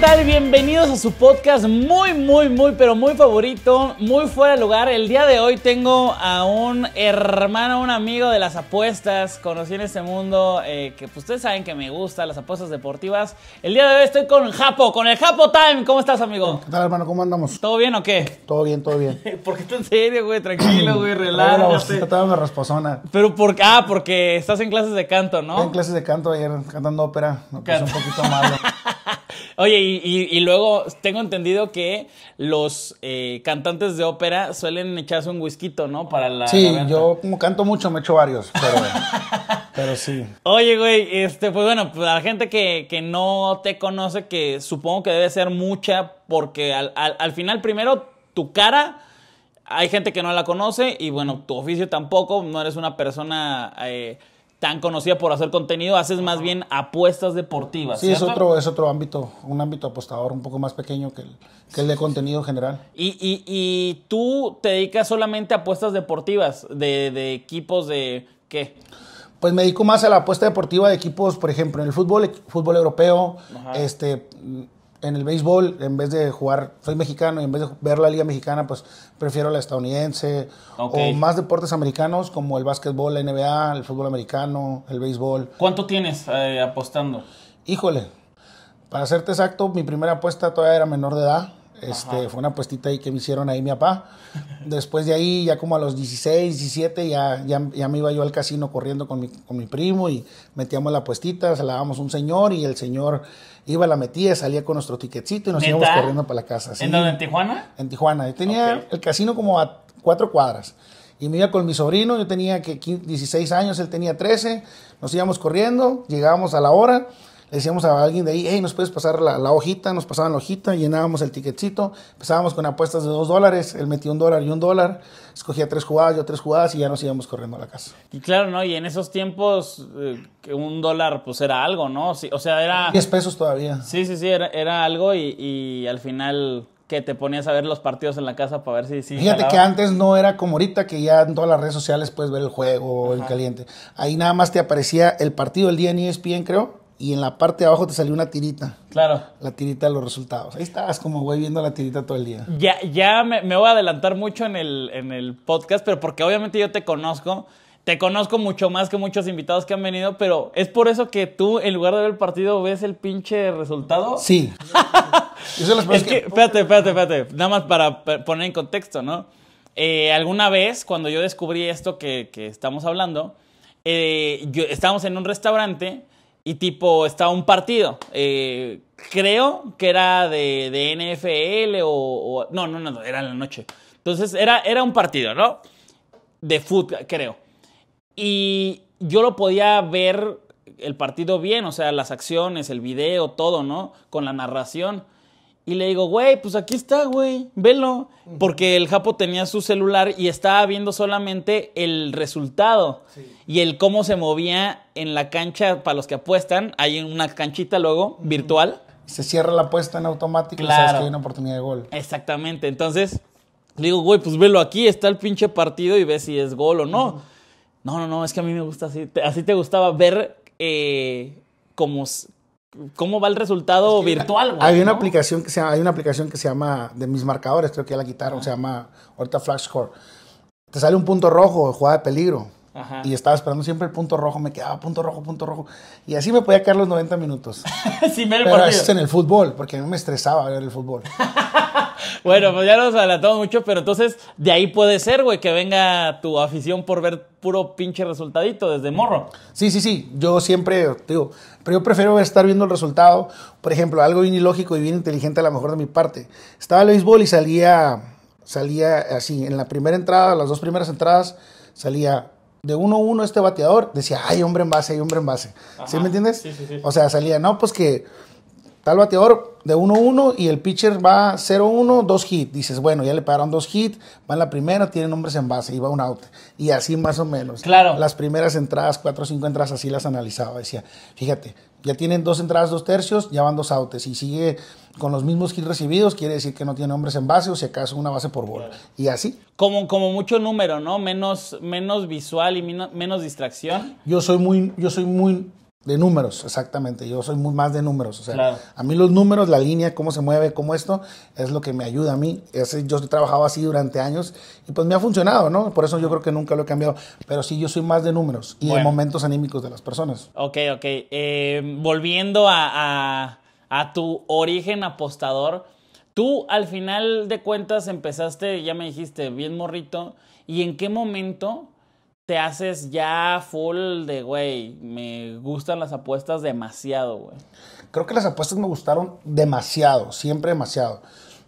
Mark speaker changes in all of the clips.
Speaker 1: tal? Bienvenidos a su podcast muy, muy, muy, pero muy favorito, muy fuera de lugar. El día de hoy tengo a un hermano, un amigo de las apuestas, conocí en este mundo, eh, que pues, ustedes saben que me gustan las apuestas deportivas. El día de hoy estoy con Japo, con el Japo Time. ¿Cómo estás, amigo? ¿Qué tal, hermano? ¿Cómo andamos? ¿Todo bien
Speaker 2: o qué? Todo bien, todo bien.
Speaker 1: ¿Por qué tú en serio, güey? Tranquilo, güey, relájate. toda
Speaker 2: me
Speaker 1: Pero por ah, porque estás en clases de canto, ¿no? en
Speaker 2: clases de canto ayer cantando ópera. Me puse un poquito
Speaker 1: malo. Oye, y, luego tengo entendido que los eh, cantantes de ópera suelen echarse un whisky, ¿no? Para la. Sí,
Speaker 2: yo como canto mucho, me echo varios, pero. pero sí.
Speaker 1: Oye, güey, este, pues bueno, pues la gente que, no te conoce, que supongo que debe ser mucha, porque al, al, final, primero, tu cara hay gente que no la conoce y bueno, tu oficio tampoco, no eres una persona eh, tan conocida por hacer contenido, haces más bien apuestas deportivas. Sí, es otro,
Speaker 2: es otro ámbito, un ámbito apostador un poco más pequeño que el, el de contenido general.
Speaker 1: Y, y, tú te dedicas solamente a apuestas deportivas, de, de, equipos de qué?
Speaker 2: Pues me dedico más a la apuesta deportiva de equipos, por ejemplo, en el fútbol, fútbol europeo, este en el béisbol, en vez de jugar, soy mexicano y en vez de ver la liga mexicana, pues prefiero la estadounidense. O más deportes americanos como el básquetbol, la NBA, el fútbol americano, el béisbol. ¿Cuánto tienes eh, apostando? Híjole, para serte exacto, mi primera apuesta todavía era menor de edad. Este, fue una puestita ahí que me hicieron ahí mi papá. Después de ahí, ya como a los 16, 17, ya, ya, me iba yo al casino corriendo con mi, primo y metíamos la puestita, se un señor y el señor iba, la metía, salía con nuestro tiquetcito y nos íbamos corriendo para la casa. ¿En dónde? ¿En Tijuana? En Tijuana. Yo tenía el casino como a cuatro cuadras. Y me iba con mi sobrino, yo tenía que 16 años, él tenía 13, nos íbamos corriendo, llegábamos a la hora le decíamos a alguien de ahí, hey, nos puedes pasar la, hojita, nos pasaban la hojita, llenábamos el ticketcito, empezábamos con apuestas de dos dólares, él metía un dólar y un dólar, escogía tres jugadas, yo tres jugadas y ya nos íbamos corriendo a la casa.
Speaker 1: Y claro, ¿no? Y en esos tiempos eh, que un dólar pues era algo, ¿no? o sea, era... 10
Speaker 2: pesos todavía.
Speaker 1: Sí, sí, sí, era, algo y, al final que te ponías a ver los partidos en la casa para ver si... Fíjate que antes
Speaker 2: no era como ahorita que ya en todas las redes sociales puedes ver el juego, o el caliente. Ahí nada más te aparecía el partido el día en ESPN, creo y en la parte de abajo te salió una tirita. Claro. La tirita de los resultados. Ahí estabas como güey viendo la tirita todo el día.
Speaker 1: Ya, ya me, voy a adelantar mucho en el, en el, podcast, pero porque obviamente yo te conozco. Te conozco mucho más que muchos invitados que han venido, pero es por eso que tú, en lugar de ver el partido, ves el pinche resultado. Sí. es Espérate, espérate, espérate. Nada más para poner en contexto, ¿no? Eh, alguna vez, cuando yo descubrí esto que, estamos hablando, eh, yo, estábamos en un restaurante y tipo estaba un partido. Eh, creo que era de, de NFL o, No, no, no, era en la noche. Entonces era, era un partido, ¿no? De fútbol, creo. Y yo lo podía ver el partido bien, o sea, las acciones, el video, todo, ¿no? Con la narración. Y le digo, güey, pues aquí está, güey, velo. Porque el Japo tenía su celular y estaba viendo solamente el resultado y el cómo se movía en la cancha para los que apuestan. Hay una canchita luego, virtual.
Speaker 2: Se cierra la apuesta en
Speaker 1: automático y sabes que hay una oportunidad de gol. Exactamente. Entonces, le digo, güey, pues velo aquí, está el pinche partido y ve si es gol o no. No, no, no, es que a mí me gusta así. Así te gustaba ver eh, cómo cómo va el resultado virtual, Hay, una
Speaker 2: aplicación que se llama, hay una aplicación que se llama, de mis marcadores, creo que ya la quitaron, se llama ahorita Flash Te sale un punto rojo de jugada de peligro. Y estaba esperando siempre el punto rojo, me quedaba punto rojo, punto rojo. Y así me podía quedar los 90 minutos.
Speaker 1: Pero eso es en el
Speaker 2: fútbol, porque no me estresaba ver el fútbol.
Speaker 1: bueno, pues ya nos adelantamos mucho, pero entonces de ahí puede ser, güey, que venga tu afición por ver puro pinche
Speaker 2: resultadito desde morro. Sí, sí, sí. Yo siempre, digo, pero yo prefiero estar viendo el resultado. Por ejemplo, algo bien ilógico y bien inteligente a lo mejor de mi parte. Estaba el béisbol y salía, salía así. En la primera entrada, las dos primeras entradas, salía de 1-1 este bateador, decía, hay hombre en base, hay hombre en base.
Speaker 1: ¿Sí me entiendes? Sí,
Speaker 2: sí, sí. O sea, salía, no, pues que tal bateador de 1-1 y el pitcher va 0-1, 2 hits. Dices, bueno, ya le pagaron 2 hits, van la primera, tienen hombres en base y va un out. Y así más o menos. Claro. Las primeras entradas, 4 o 5 entradas, así las analizaba. Decía, fíjate, ya tienen dos entradas, dos tercios, ya van dos outs. Y sigue con los mismos hits recibidos, quiere decir que no tiene hombres en base o si acaso una base por bola. Y así.
Speaker 1: Como, como mucho número, ¿no? Menos, menos visual y menos, distracción.
Speaker 2: Yo soy muy, yo soy muy de números, exactamente. Yo soy muy más de números. O sea, a mí los números, la línea, cómo se mueve, cómo esto, es lo que me ayuda a mí. yo he trabajado así durante años y pues me ha funcionado, ¿no? Por eso yo creo que nunca lo he cambiado. Pero sí, yo soy más de números y en momentos anímicos de las personas.
Speaker 1: Ok, ok. Eh, volviendo a a tu origen apostador. Tú al final de cuentas empezaste, ya me dijiste, bien morrito, y en qué momento te haces ya full de, güey, me gustan las apuestas demasiado, güey.
Speaker 2: Creo que las apuestas me gustaron demasiado, siempre demasiado.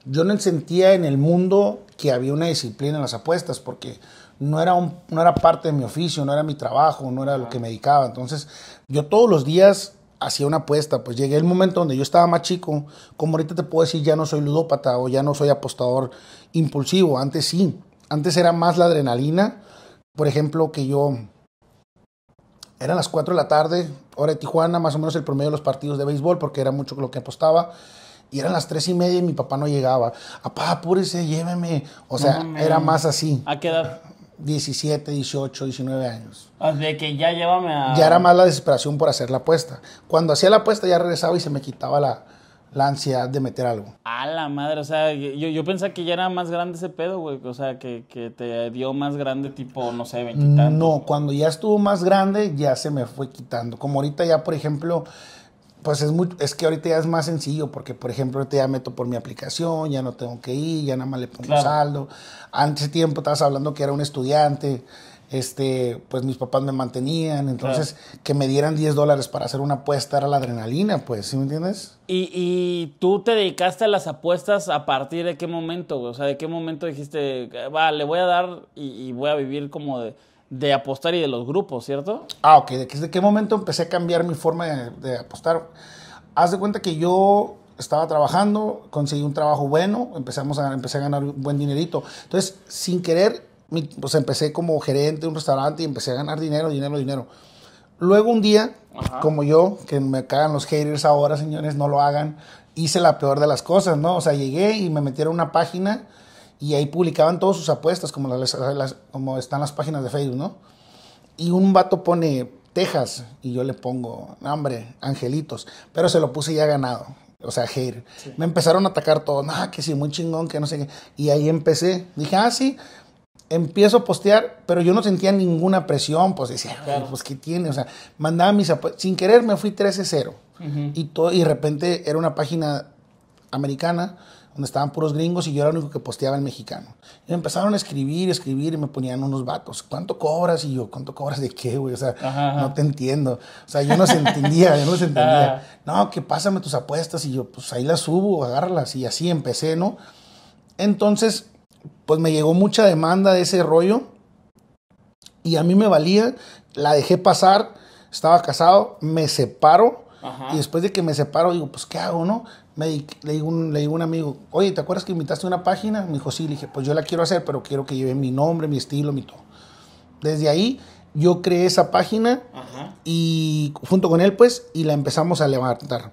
Speaker 2: Yo no sentía en el mundo que había una disciplina en las apuestas, porque no era, no era parte de mi oficio, no era mi trabajo, no era lo que me dedicaba. Entonces, yo todos los días hacía una apuesta, pues llegué el momento donde yo estaba más chico, como ahorita te puedo decir, ya no soy ludópata o ya no soy apostador impulsivo, antes sí, antes era más la adrenalina, por ejemplo, que yo eran las 4 de la tarde, hora de Tijuana, más o menos el promedio de los partidos de béisbol, porque era mucho lo que apostaba. Y eran las tres y media y mi papá no llegaba. papá, apúrese, lléveme. O sea, era más así. ¿A qué 17, 18, 19 años.
Speaker 1: De que ya llévame a... Ya era más
Speaker 2: la desesperación por hacer la apuesta. Cuando hacía la apuesta ya regresaba y se me quitaba la, la ansiedad de meter algo.
Speaker 1: A la madre, o sea, yo, yo pensaba que ya era más grande ese pedo, güey. O sea, que, te dio más grande tipo, no sé, 20 No,
Speaker 2: cuando ya estuvo más grande ya se me fue quitando. Como ahorita ya, por ejemplo pues es, es que ahorita ya es más sencillo, porque por ejemplo, ahorita ya meto por mi aplicación, ya no tengo que ir, ya nada más le pongo saldo. Antes tiempo estabas hablando que era un estudiante, este, pues mis papás me mantenían, entonces que me dieran 10 dólares para hacer una apuesta era la adrenalina, pues, ¿sí me entiendes?
Speaker 1: ¿Y, y tú te dedicaste a las apuestas a partir de qué momento? O sea, ¿de qué momento dijiste, va, le voy a dar y, y voy a vivir como de de apostar y de los
Speaker 2: grupos, ¿cierto? Ah, ok. ¿Desde qué momento empecé a cambiar mi forma de, apostar? Haz de cuenta que yo estaba trabajando, conseguí un trabajo bueno, empezamos a, empecé a ganar un buen dinerito. Entonces, sin querer, pues empecé como gerente de un restaurante y empecé a ganar dinero, dinero, dinero. Luego un día, como yo, que me cagan los haters ahora, señores, no lo hagan, hice la peor de las cosas, ¿no? O sea, llegué y me metieron una página y ahí publicaban todas sus apuestas, como, las, como están las páginas de Facebook, ¿no? Y un vato pone Texas y yo le pongo, hombre, angelitos, pero se lo puse ya ganado, o sea, hate. Me empezaron a atacar todo, no, que sí, muy chingón, que no sé qué. Y ahí empecé, dije, ah, sí, empiezo a postear, pero yo no sentía ninguna presión, pues decía, pues qué tiene, o sea, mandaba mis apuestas, sin querer me fui 13-0 y, todo, y de repente era una página americana estaban puros gringos y yo era el único que posteaba el mexicano. Y empezaron a escribir, escribir y me ponían unos vatos, ¿cuánto cobras? Y yo, ¿cuánto cobras de qué, güey? O sea, no te entiendo. O sea, yo no se entendía, yo no se entendía. Ah. No, que pásame tus apuestas y yo, pues ahí las subo, agárralas y así empecé, ¿no? Entonces, pues me llegó mucha demanda de ese rollo y a mí me valía, la dejé pasar, estaba casado, me separo y después de que me separo, digo, pues, ¿qué hago, no? Me, le, digo un, a un amigo, oye, ¿te acuerdas que invitaste una página? Me dijo, sí. Le dije, pues yo la quiero hacer, pero quiero que lleve mi nombre, mi estilo, mi todo. Desde ahí, yo creé esa página y junto con él, pues, y la empezamos a levantar.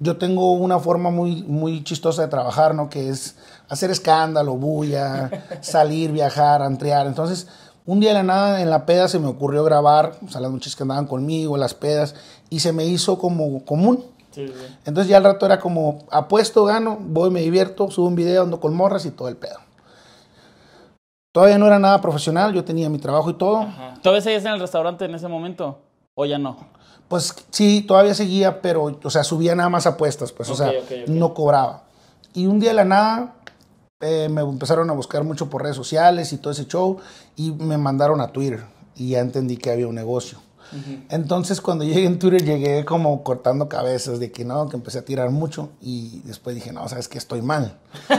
Speaker 2: Yo tengo una forma muy, muy chistosa de trabajar, ¿no? Que es hacer escándalo, bulla, salir, viajar, entrear. Entonces, un día de la nada en la peda se me ocurrió grabar, o sea, las noches que andaban conmigo, las pedas, y se me hizo como común. Entonces ya al rato era como apuesto, gano, voy, me divierto, subo un video, ando con morras y todo el pedo. Todavía no era nada profesional, yo tenía mi trabajo y todo.
Speaker 1: ¿Todavía seguías en el restaurante en ese momento o ya no?
Speaker 2: Pues sí, todavía seguía, pero, o sea, subía nada más apuestas, pues, o sea, no cobraba. Y un día de la nada eh, me empezaron a buscar mucho por redes sociales y todo ese show y me mandaron a Twitter y ya entendí que había un negocio. Entonces, cuando llegué en Twitter, llegué como cortando cabezas de que no, que empecé a tirar mucho y después dije, no, sabes que estoy mal.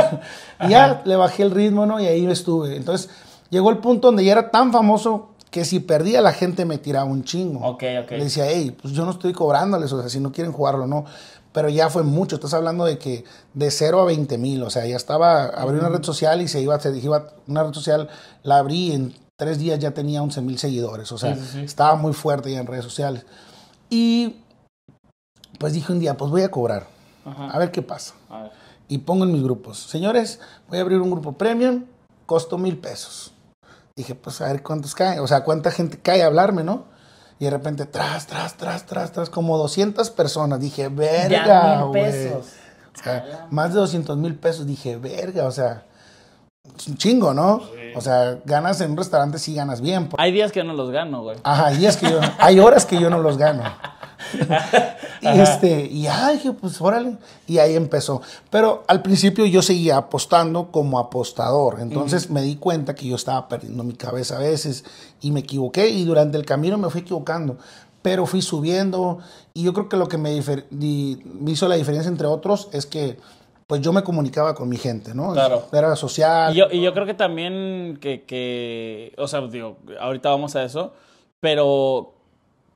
Speaker 2: y ya le bajé el ritmo, ¿no? Y ahí estuve. Entonces, llegó el punto donde ya era tan famoso que si perdía la gente me tiraba un chingo. Ok, ok. Le decía, hey, pues yo no estoy cobrándoles, o sea, si no quieren jugarlo, no. Pero ya fue mucho, estás hablando de que de 0 a 20 mil, o sea, ya estaba, abrí una red social y se iba, se iba, una red social la abrí en tres días ya tenía 11 mil seguidores, o sea, estaba muy fuerte ya en redes sociales. Y pues dije un día, pues voy a cobrar, a ver qué pasa. Y pongo en mis grupos, señores, voy a abrir un grupo premium, costo mil pesos. Dije, pues a ver cuántos caen, o sea, cuánta gente cae a hablarme, ¿no? Y de repente, tras, tras, tras, tras, tras, como 200 personas. Dije, verga, güey. más de 200 mil pesos. Dije, verga, o sea, es un chingo, ¿no? O sea, ganas en un restaurante ganas bien. Hay días que no los
Speaker 1: gano, güey. Ajá,
Speaker 2: hay días que yo, hay horas que yo no los gano. y este, y ay, pues órale. Y ahí empezó. Pero al principio yo seguía apostando como apostador. Entonces me di cuenta que yo estaba perdiendo mi cabeza a veces y me equivoqué y durante el camino me fui equivocando. Pero fui subiendo y yo creo que lo que me, me hizo la diferencia entre otros es que pues yo me comunicaba con mi gente, ¿no? Claro. Era social. Y
Speaker 1: yo, y yo creo que también que, que, o sea, digo, ahorita vamos a eso, pero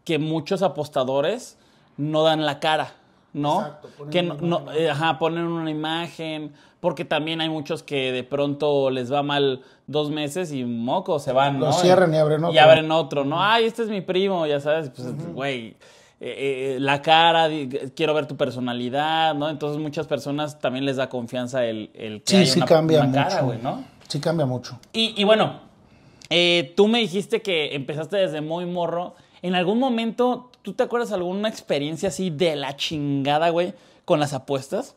Speaker 1: que muchos apostadores no dan la cara, ¿no? Exacto, que no, ajá, ponen una imagen, porque también hay muchos que de pronto les va mal dos meses y moco, se van, ¿no? Lo cierran y abren otro. Y abren otro, ¿no? Ay, este es mi primo, ya sabes, pues, güey. Eh, eh, la cara, quiero ver tu personalidad, ¿no? Entonces muchas personas también les da confianza el, el que sí, cara, güey, ¿no?
Speaker 2: Sí cambia mucho.
Speaker 1: Y, y bueno, eh, tú me dijiste que empezaste desde muy morro. ¿En algún momento tú te acuerdas alguna experiencia así de la chingada, güey, con las apuestas?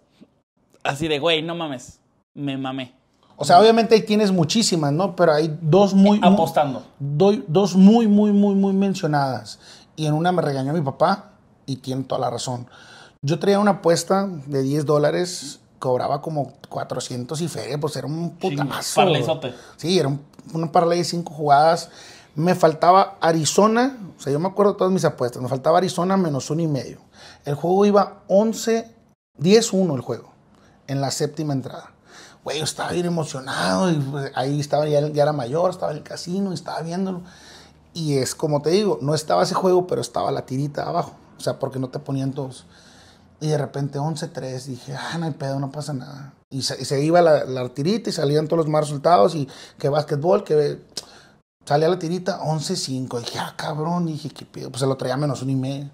Speaker 1: Así de, güey, no mames, me mamé.
Speaker 2: O sea, obviamente tienes muchísimas, ¿no? Pero hay dos muy... Apostando. dos muy, muy, muy, muy mencionadas y en una me regañó mi papá y tiene toda la razón. Yo traía una apuesta de 10 dólares, cobraba como 400 y feria, pues era un putazo. Sí, era un, parlay de 5 jugadas. Me faltaba Arizona, o sea, yo me acuerdo todas mis apuestas, me faltaba Arizona menos uno y medio. El juego iba 11, 10-1 el juego, en la séptima entrada güey, yo estaba bien emocionado y pues, ahí estaba, ya, ya, era mayor, estaba en el casino y estaba viéndolo. Y es como te digo, no estaba ese juego, pero estaba la tirita abajo. O sea, porque no te ponían todos. Y de repente 11-3, dije, ah, no hay pedo, no pasa nada. Y se, iba la, tirita y salían todos los más resultados. Y que básquetbol, que salía la tirita 11-5. Dije, ah, cabrón, dije, qué pedo. Pues se lo traía menos un y medio.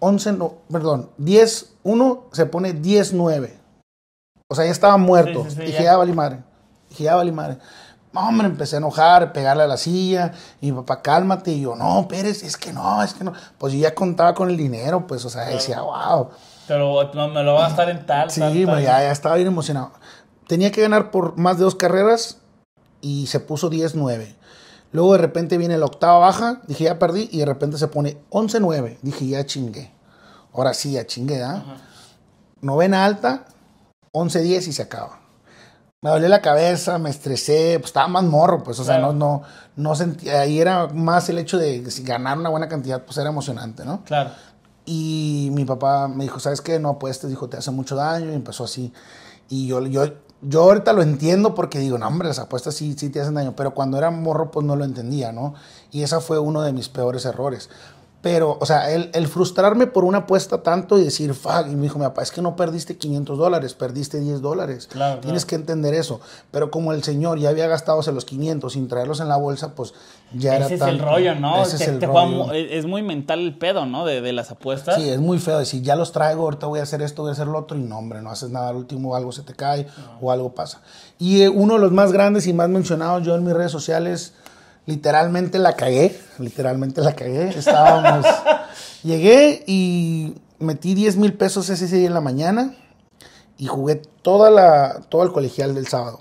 Speaker 2: 11, no, perdón, 10, 1 se pone 10, 9. O sea, ya estaba muerto. dije, ya. ya vale madre. Dije, ya vale madre. No, hombre, empecé a enojar, pegarle a la silla, y mi papá, cálmate, y yo, no, Pérez, es que no, es que no. Pues yo ya contaba con el dinero, pues, o sea, decía, wow.
Speaker 1: Pero me lo va a estar en
Speaker 2: tal. Sí, ya, estaba bien emocionado. Tenía que ganar por más de dos carreras y se puso 10-9. Luego de repente viene la octava baja, dije ya perdí, y de repente se pone 11-9. Dije ya chingué. Ahora sí, ya chingué, ¿ah? ¿eh? Novena alta, 11-10 y se acaba me dolía la cabeza, me estresé, pues estaba más morro, pues, o sea, no, no, no sentía, ahí era más el hecho de ganar una buena cantidad, pues era emocionante, ¿no? Claro. Y mi papá me dijo, ¿sabes qué? No apuestas, dijo, te hace mucho daño, y empezó así. Y yo, yo, yo ahorita lo entiendo porque digo, no, hombre, las apuestas sí, sí te hacen daño, pero cuando era morro, pues no lo entendía, ¿no? Y esa fue uno de mis peores errores pero, o sea, el, frustrarme por una apuesta tanto y decir, fuck, y me dijo mi papá, es que no perdiste 500 dólares, perdiste 10 dólares. Claro, Tienes que entender eso. Pero como el señor ya había gastado los 500 sin traerlos en la bolsa, pues ya ese era es el rollo, ¿no? es, el rollo.
Speaker 1: E, es muy mental el pedo, ¿no? De, las apuestas. Sí, es muy
Speaker 2: feo decir, ya los traigo, ahorita voy a hacer esto, voy a hacer lo otro, y no, hombre, no haces nada. Al último algo se te cae ah. o algo pasa. Y eh, uno de los más grandes y más mencionados yo en mis redes sociales literalmente la cagué, literalmente la cagué. Estábamos, llegué y metí 10 mil pesos ese día en la mañana y jugué toda la, todo el colegial del sábado.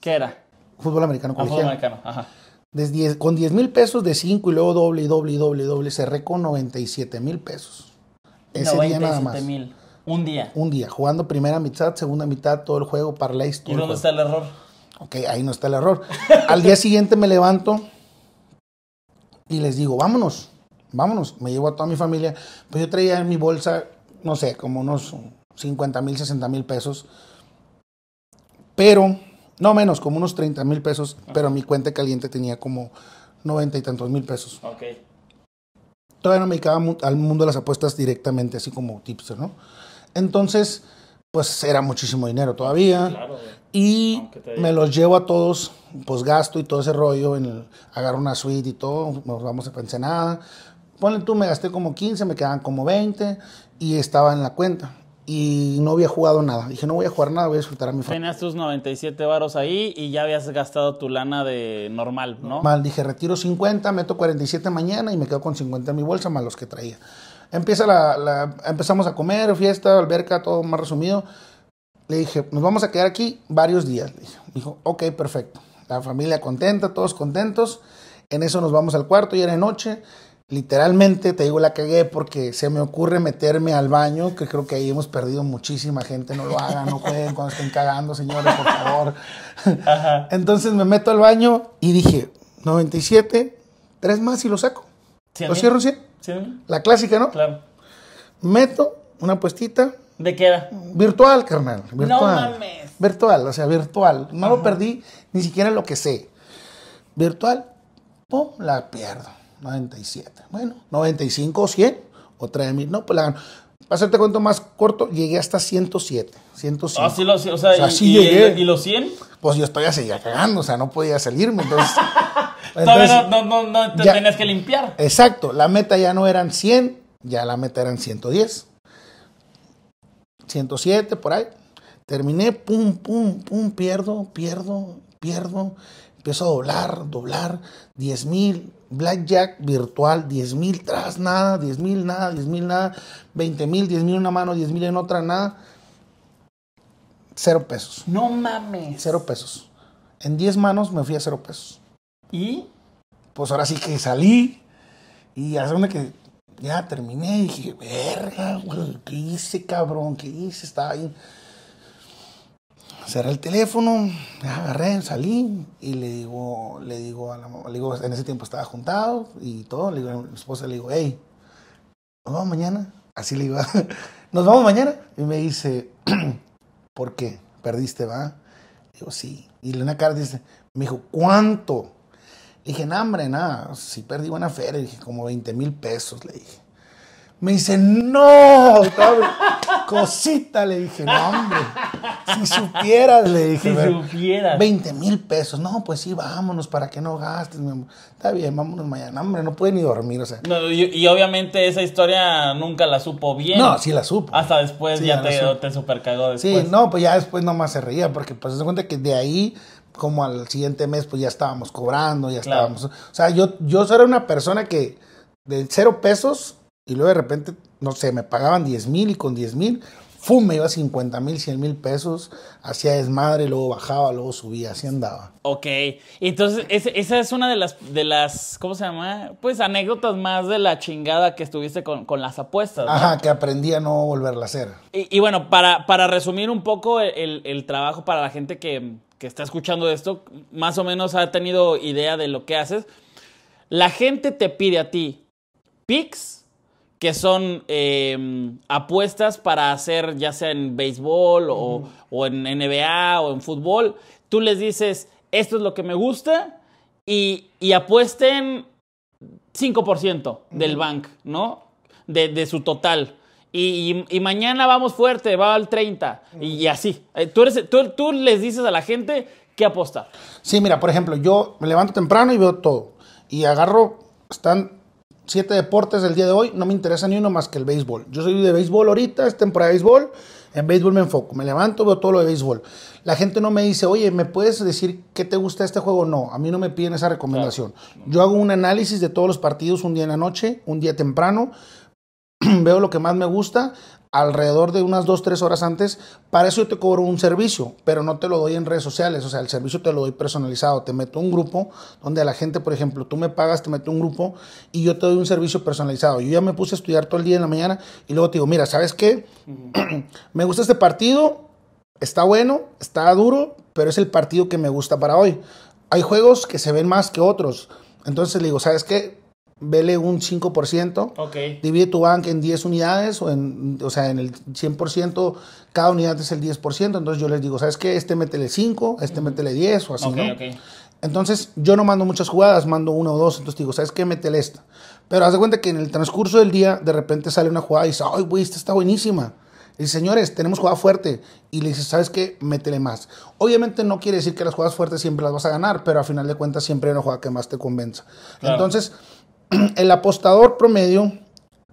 Speaker 2: ¿Qué era? Fútbol americano ah, colegial. fútbol americano, Desde con 10 mil pesos de 5 y luego doble y doble y doble y doble, cerré con 97 mil pesos. Ese día nada más. mil. Un día. Un día, jugando primera mitad, segunda mitad, todo el juego, parlay. ¿Y dónde está el error? Ok, ahí no está el error. Al día siguiente me levanto y les digo, vámonos, vámonos. Me llevo a toda mi familia. Pues yo traía en mi bolsa, no sé, como unos 50 mil, 60 mil pesos. Pero, no menos, como unos 30 mil pesos. Pero mi cuenta caliente tenía como 90 y tantos mil pesos. Ok. Todavía no me dedicaba al mundo de las apuestas directamente, así como tipster, ¿no? Entonces pues era muchísimo dinero todavía. y me los llevo a todos, pues gasto y todo ese rollo, en el, agarro una suite y todo, nos vamos a nada. Ponle tú, me gasté como 15, me quedaban como 20 y estaba en la cuenta. Y no había jugado nada. Dije, no voy a jugar nada, voy a disfrutar a mi familia.
Speaker 1: Tenías tus 97 varos ahí y ya habías gastado tu lana de normal, ¿no? Mal,
Speaker 2: dije, retiro 50, meto 47 mañana y me quedo con 50 en mi bolsa más los que traía. Empieza la, empezamos a comer, fiesta, alberca, todo más resumido. Le dije, nos vamos a quedar aquí varios días. dijo, ok, perfecto. La familia contenta, todos contentos. En eso nos vamos al cuarto, y era noche. Literalmente, te digo, la cagué porque se me ocurre meterme al baño, que creo que ahí hemos perdido muchísima gente. No lo hagan, no jueguen cuando estén cagando, señores, por favor. Entonces me meto al baño y dije, 97, tres más y lo saco. lo cierro 100. Sí. La clásica, ¿no? Claro. Meto una apuestita. ¿De qué era? Virtual, carnal. Virtual. No mames. Virtual, o sea, virtual. No lo perdí ni siquiera lo que sé. Virtual, pum, la pierdo. 97. Bueno, 95 o 100 o 3000. No, pues la gano. Para hacerte cuento más corto, llegué hasta 107. 107. Así o sea, y, los 100? Pues yo todavía seguía cagando, o sea, no podía salirme. Entonces, todavía no,
Speaker 1: tenías que limpiar.
Speaker 2: Exacto, la meta ya no eran 100, ya la meta eran 110. 107, por ahí. Terminé, pum, pum, pum, pierdo, pierdo, pierdo. Empiezo a doblar, doblar, 10 mil, blackjack virtual, 10 mil tras nada, 10 mil nada, 10 mil nada, 20 mil, 10 mil en una mano, 10 mil en otra nada. Cero pesos. No mames. Cero pesos. En 10 manos me fui a cero pesos. ¿Y? Pues ahora sí que salí y hace una que ya terminé y dije, verga, güey, ¿qué hice, cabrón? ¿Qué hice? Estaba ahí cerré el teléfono, agarré, salí y le digo, le digo a la mamá, le digo, en ese tiempo estaba juntado y todo, le digo a mi esposa, le digo, hey, nos vamos mañana, así le digo, nos vamos mañana, y me dice, ¿por qué? ¿Perdiste, va? Digo, sí, y Lena cara dice, me dijo, ¿cuánto? Le dije, no, hombre, nada, si perdí buena feria, le dije, como 20 mil pesos, le dije. Me dice, no, cosita, le dije, no, hombre. Si supieras, le dije. Si supieras. 20 mil pesos. No, pues sí, vámonos, para que no gastes, mi amor. Está bien, vámonos mañana. Hombre, no puede ni dormir, o sea.
Speaker 1: y, obviamente esa historia nunca la supo bien. No, sí la supo. Hasta después ya, te, te supercagó después. Sí,
Speaker 2: no, pues ya después nomás se reía, porque pues se cuenta que de ahí como al siguiente mes, pues ya estábamos cobrando, ya estábamos. O sea, yo, yo era una persona que de cero pesos y luego de repente, no sé, me pagaban 10 mil y con 10 mil ¡fum! Me iba 50 mil, 100 mil pesos, hacía desmadre, luego bajaba, luego subía, así andaba.
Speaker 1: Ok, entonces esa es una de las, de las, ¿cómo se llama? Pues anécdotas más de la chingada que estuviste con, las apuestas. Ajá,
Speaker 2: que aprendí a no volverla a hacer.
Speaker 1: Y, bueno, para, para resumir un poco el, trabajo para la gente que, que está escuchando esto, más o menos ha tenido idea de lo que haces. La gente te pide a ti ¿picks? que son em, apuestas para hacer ya sea en béisbol o, en NBA o en fútbol. Tú les dices, esto es lo que me gusta y, apuesten 5% del bank, ¿no? De, su total. Y, mañana vamos fuerte, va al 30 y, así. Eh, tú, eres, tú, tú les dices a la gente qué apostar.
Speaker 2: Sí, mira, por ejemplo, yo me levanto temprano y veo todo. Y agarro, están siete deportes el día de hoy, no me interesa ni uno más que el béisbol. Yo soy de béisbol ahorita, es temporada de béisbol, en béisbol me enfoco, me levanto, veo todo lo de béisbol. La gente no me dice, oye, ¿me puedes decir qué te gusta este juego? No, a mí no me piden esa recomendación. Yo hago un análisis de todos los partidos un día en la noche, un día temprano, veo lo que más me gusta, alrededor de unas 2-3 horas antes, para eso yo te cobro un servicio, pero no te lo doy en redes sociales, o sea, el servicio te lo doy personalizado, te meto un grupo donde a la gente, por ejemplo, tú me pagas, te meto un grupo y yo te doy un servicio personalizado. Yo ya me puse a estudiar todo el día en la mañana y luego te digo, mira, ¿sabes qué? me gusta este partido, está bueno, está duro, pero es el partido que me gusta para hoy. Hay juegos que se ven más que otros. Entonces le digo, ¿sabes qué? vele un 5%, divide tu banca en 10 unidades, o, en, o sea, en el 100%, cada unidad es el 10%, entonces yo les digo, ¿sabes qué? Este métele 5, este métele 10 o así, ¿no? Entonces yo no mando muchas jugadas, mando una o dos, entonces digo, ¿sabes qué? Métele esta. Pero haz de cuenta que en el transcurso del día, de repente sale una jugada y dice, ¡ay, güey, esta está buenísima! Y dice, señores, tenemos jugada fuerte. Y le dice, ¿sabes qué? Métele más. Obviamente no quiere decir que las jugadas fuertes siempre las vas a ganar, pero a final de cuentas siempre hay una jugada que más te convenza. Entonces el apostador promedio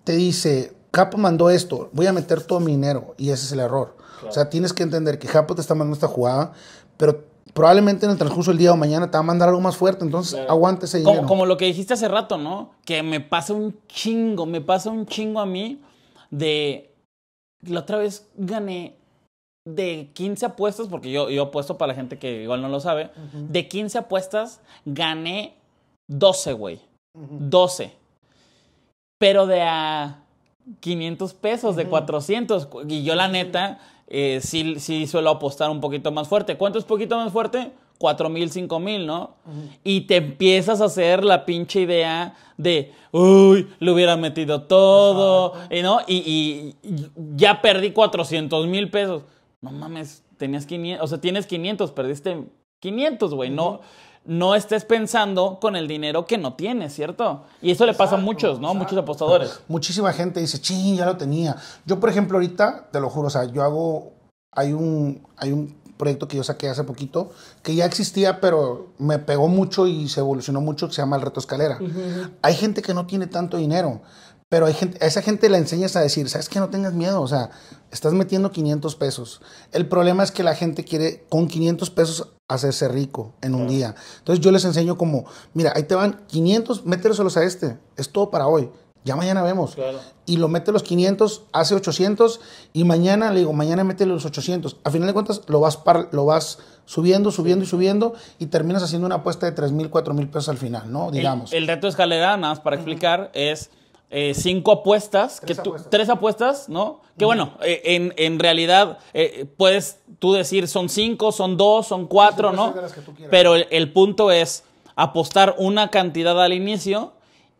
Speaker 2: te dice, Capo mandó esto, voy a meter todo mi dinero. Y ese es el error. O sea, tienes que entender que Capo te está mandando esta jugada, pero probablemente en el transcurso del día o mañana te va a mandar algo más fuerte. Entonces, aguante ese dinero. Como,
Speaker 1: lo que dijiste hace rato, ¿no? Que me pasa un chingo, me pasa un chingo a mí de... La otra vez gané de 15 apuestas, porque yo, apuesto para la gente que igual no lo sabe, de 15 apuestas gané 12, güey. 12. Pero de a 500 pesos, de 400. Y yo la neta, eh, sí, suelo apostar un poquito más fuerte. ¿Cuánto es poquito más fuerte? 4 mil, 5 mil, ¿no? Y te empiezas a hacer la pinche idea de, uy, le hubiera metido todo, Y ¿no? Y, ya perdí 400 mil pesos. No mames, tenías 500, o sea, tienes 500, perdiste 500, güey, ¿no? no estés pensando con el dinero que no tienes, ¿cierto? Y eso le pasa a muchos, ¿no? Muchos apostadores.
Speaker 2: Muchísima gente dice, ching, ya lo tenía. Yo, por ejemplo, ahorita, te lo juro, o sea, yo hago, hay un, hay un proyecto que yo saqué hace poquito, que ya existía, pero me pegó mucho y se evolucionó mucho, que se llama el reto escalera. Hay gente que no tiene tanto dinero, pero hay gente, a esa gente la enseñas a decir, sabes que no tengas miedo, o sea, estás metiendo 500 pesos. El problema es que la gente quiere con 500 pesos hacerse rico en un día. Entonces yo les enseño como, mira, ahí te van 500, mételos a este, es todo para hoy. Ya mañana vemos. Y lo mete los 500, hace 800 y mañana le digo, mañana mete los 800. A final de cuentas lo vas lo vas subiendo, subiendo y subiendo y terminas haciendo una apuesta de 3,000, mil, mil pesos al final, ¿no? Digamos.
Speaker 1: El, reto de escalera, nada más para explicar, es eh, cinco apuestas, tres, que apuestas. tres apuestas, ¿no? Que bueno, eh, en, en, realidad eh, puedes tú decir son cinco, son dos, son cuatro, ¿no? Pero el, punto es apostar una cantidad al inicio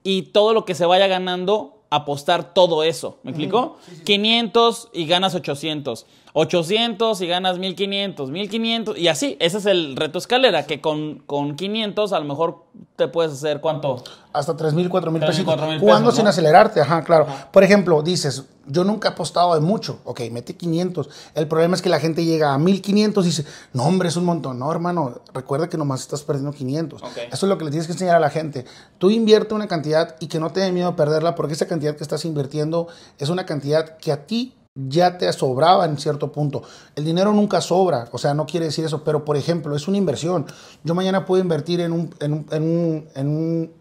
Speaker 1: y todo lo que se vaya ganando, apostar todo eso, ¿me explico? 500 y ganas 800. 800 y ganas 1500, 1500 y así. Ese es el reto escalera, que con, 500 a lo mejor te puedes hacer cuánto. Hasta
Speaker 2: 3000, 4000 pesos. Jugando sin acelerarte, ajá, claro. Por ejemplo, dices, yo nunca he apostado de mucho. Ok, mete 500. El problema es que la gente llega a 1500 y dice, no, hombre, es un montón. No, hermano, recuerda que nomás estás perdiendo 500. Eso es lo que le tienes que enseñar a la gente. Tú invierte una cantidad y que no te dé miedo perderla porque esa cantidad que estás invirtiendo es una cantidad que a ti ya te sobraba en cierto punto. El dinero nunca sobra, o sea, no quiere decir eso, pero por ejemplo, es una inversión. Yo mañana puedo invertir en un, en un, en un,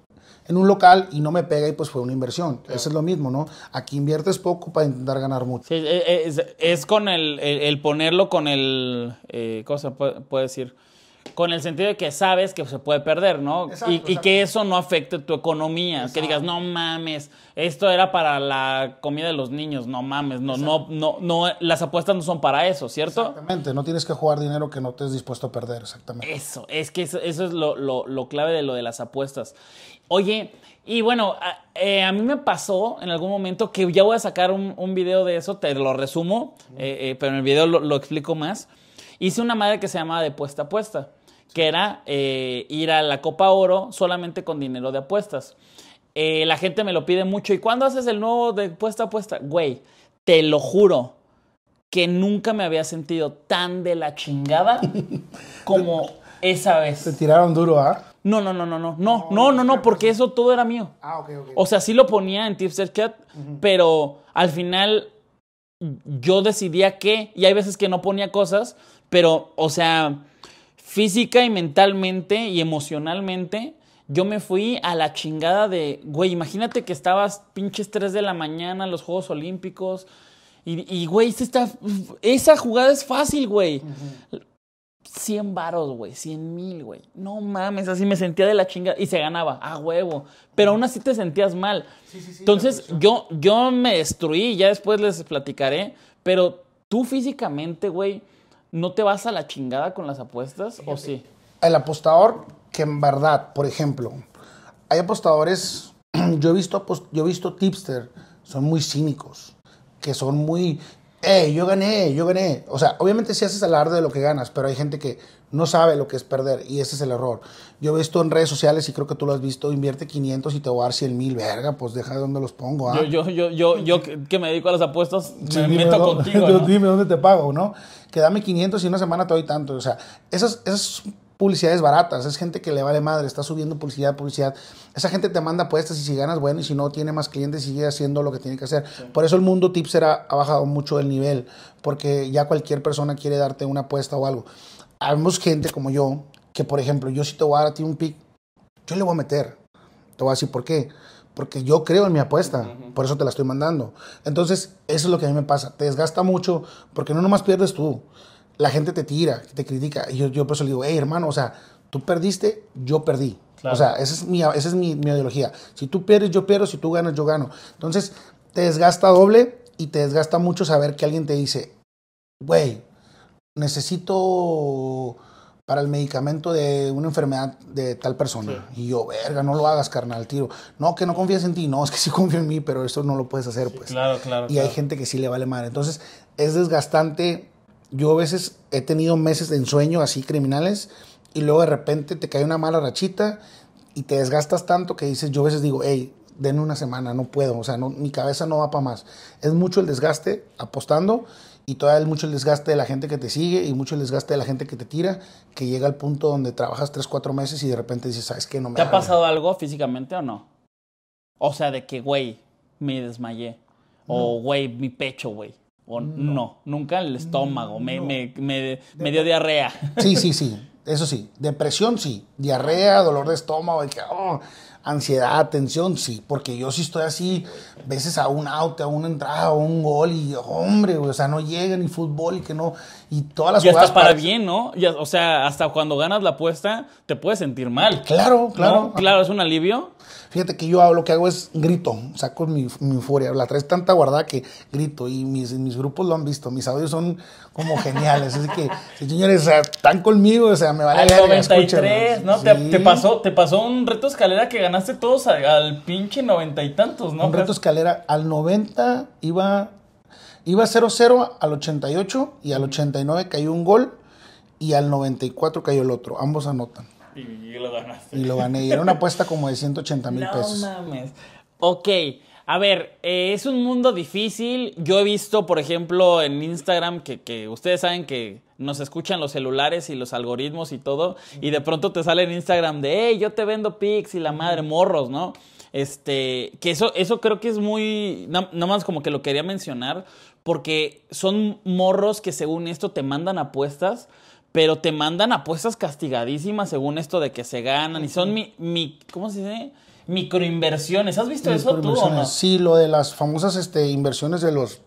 Speaker 2: en un, local y no me pega y pues fue una inversión. Eso es lo mismo, ¿no? Aquí inviertes poco para intentar ganar mucho.
Speaker 1: es, con el, el, ponerlo con el, eh, ¿cómo se puede decir? con el sentido de que sabes que se puede perder, ¿no? y, que eso no afecte tu economía, que digas, no mames, esto era para la comida de los niños, no mames, no, no, no, las apuestas no son para eso, ¿cierto?
Speaker 2: Exactamente, no tienes que jugar dinero que no te estés dispuesto a perder, exactamente.
Speaker 1: Eso, es que eso, es lo, clave de lo de las apuestas. Oye, y bueno, eh, a, mí me pasó en algún momento que ya voy a sacar un, un video de eso, te lo resumo, eh, eh, pero en el video lo, explico más hice una madre que se llamaba de puesta a puesta que era eh, ir a la Copa Oro solamente con dinero de apuestas. Eh, la gente me lo pide mucho. ¿Y cuándo haces el nuevo de apuesta a apuesta? Güey, te lo juro que nunca me había sentido tan de la chingada como esa vez. Te tiraron duro, ¿ah? No, no, no, no, no, no, no, no, no, porque eso todo era mío.
Speaker 2: Ah, ok, ok. O
Speaker 1: sea, sí lo ponía en Tipster chat, pero al final yo decidía qué, y hay veces que no ponía cosas, pero, o sea, física y mentalmente y emocionalmente, yo me fui a la chingada de, güey, imagínate que estabas pinches 3 de la mañana, en los Juegos Olímpicos, y, güey, esta, esa jugada es fácil, güey. Cien 100 varos, güey, 100 mil, güey. No mames, así me sentía de la chingada y se ganaba, a huevo. Pero aún así te sentías mal. Entonces yo, yo me destruí, ya después les platicaré, pero tú físicamente, güey ¿no te vas a la chingada con las apuestas
Speaker 2: o sí? El apostador que en verdad, por ejemplo, hay apostadores, yo he visto, yo he visto tipster, son muy cínicos, que son muy, eh yo gané, yo gané. O sea, obviamente si haces alarde de lo que ganas, pero hay gente que no sabe lo que es perder y ese es el error. Yo he visto en redes sociales y creo que tú lo has visto, invierte 500 y te voy a dar 100 mil, verga, pues deja de donde los pongo. ¿ah? Yo,
Speaker 1: yo, yo, que me dedico a las apuestas, me meto contigo.
Speaker 2: Dime dónde te pago, ¿no? Que dame 500 y una semana te doy tanto. O sea, esas, esas publicidades baratas, es gente que le vale madre, está subiendo publicidad, publicidad. Esa gente te manda apuestas y si ganas, bueno, y si no tiene más clientes, sigue haciendo lo que tiene que hacer. Por eso el mundo tips ha bajado mucho el nivel, porque ya cualquier persona quiere darte una apuesta o algo. Habemos gente como yo, que por ejemplo, yo si te voy a dar a ti un pick, yo le voy a meter. Te voy a decir por qué. Porque yo creo en mi apuesta, por eso te la estoy mandando. Entonces, eso es lo que a mí me pasa. Te desgasta mucho porque no nomás pierdes tú, la gente te tira, te critica. Y yo, yo por eso le digo, hey, hermano, o sea, tú perdiste, yo perdí. O sea, esa es, mi, es mi, ideología. Si tú pierdes, yo pierdo. Si tú ganas, yo gano. Entonces, te desgasta doble y te desgasta mucho saber que alguien te dice, güey, necesito para el medicamento de una enfermedad de tal persona. Y yo, verga, no lo hagas, carnal, tiro. No, que no confías en ti. No, es que sí confío en mí, pero eso no lo puedes hacer, pues.
Speaker 1: Claro, claro. Y hay
Speaker 2: gente que sí le vale madre. Entonces, es desgastante yo a veces he tenido meses de ensueño así criminales y luego de repente te cae una mala rachita y te desgastas tanto que dices, yo a veces digo, hey, denme una semana, no puedo, o sea, mi cabeza no va para más. Es mucho el desgaste apostando y todavía es mucho el desgaste de la gente que te sigue y mucho el desgaste de la gente que te tira, que llega al punto donde trabajas 3, 4 meses y de repente dices, ¿sabes qué? No me ¿Te ha
Speaker 1: pasado algo físicamente o no? O sea, de que, güey, me desmayé. O, güey, mi pecho, güey. O no, nunca el estómago, me, me, me, dio diarrea.
Speaker 2: Sí, sí, sí, eso sí. Depresión sí, diarrea, dolor de estómago, que, oh, ansiedad, tensión, sí, porque yo sí estoy así, veces a un out, a una entrada, a un gol y hombre, o sea, no llega ni fútbol y que no y todas las y hasta para
Speaker 1: bien, ¿no? o sea, hasta cuando ganas la apuesta te puedes sentir mal. Claro, claro. Claro, es un alivio.
Speaker 2: Fíjate que yo lo que hago es grito, saco mi, furia, la traes tanta guardada que grito y mis, mis grupos lo han visto, mis audios son como geniales, así que señores, están conmigo, o sea, me vale Al 93, ¿no? ¿Te, pasó
Speaker 1: te pasó un reto escalera que ganaste Hace todos al, pinche noventa y tantos, ¿no? Un reto
Speaker 2: escalera al 90 iba iba 0-0 al 88 y al 89 cayó un gol y al 94 cayó el otro. Ambos anotan.
Speaker 1: Y, lo ganaste. Y lo gané. Y era una
Speaker 2: apuesta como de 180 mil pesos. No
Speaker 1: mames. Ok. A ver, eh, es un mundo difícil. Yo he visto, por ejemplo, en Instagram que, ustedes saben que nos escuchan los celulares y los algoritmos y todo. Y de pronto te sale en Instagram de, hey, yo te vendo pics y la madre, morros, ¿no? Este, que eso, eso creo que es muy, no, más como que lo quería mencionar, porque son morros que según esto te mandan apuestas, pero te mandan apuestas castigadísimas según esto de que se ganan y son mi, mi, ¿cómo se dice? microinversiones. ¿Has visto eso tú o no?
Speaker 2: Sí, lo de las famosas este, inversiones de los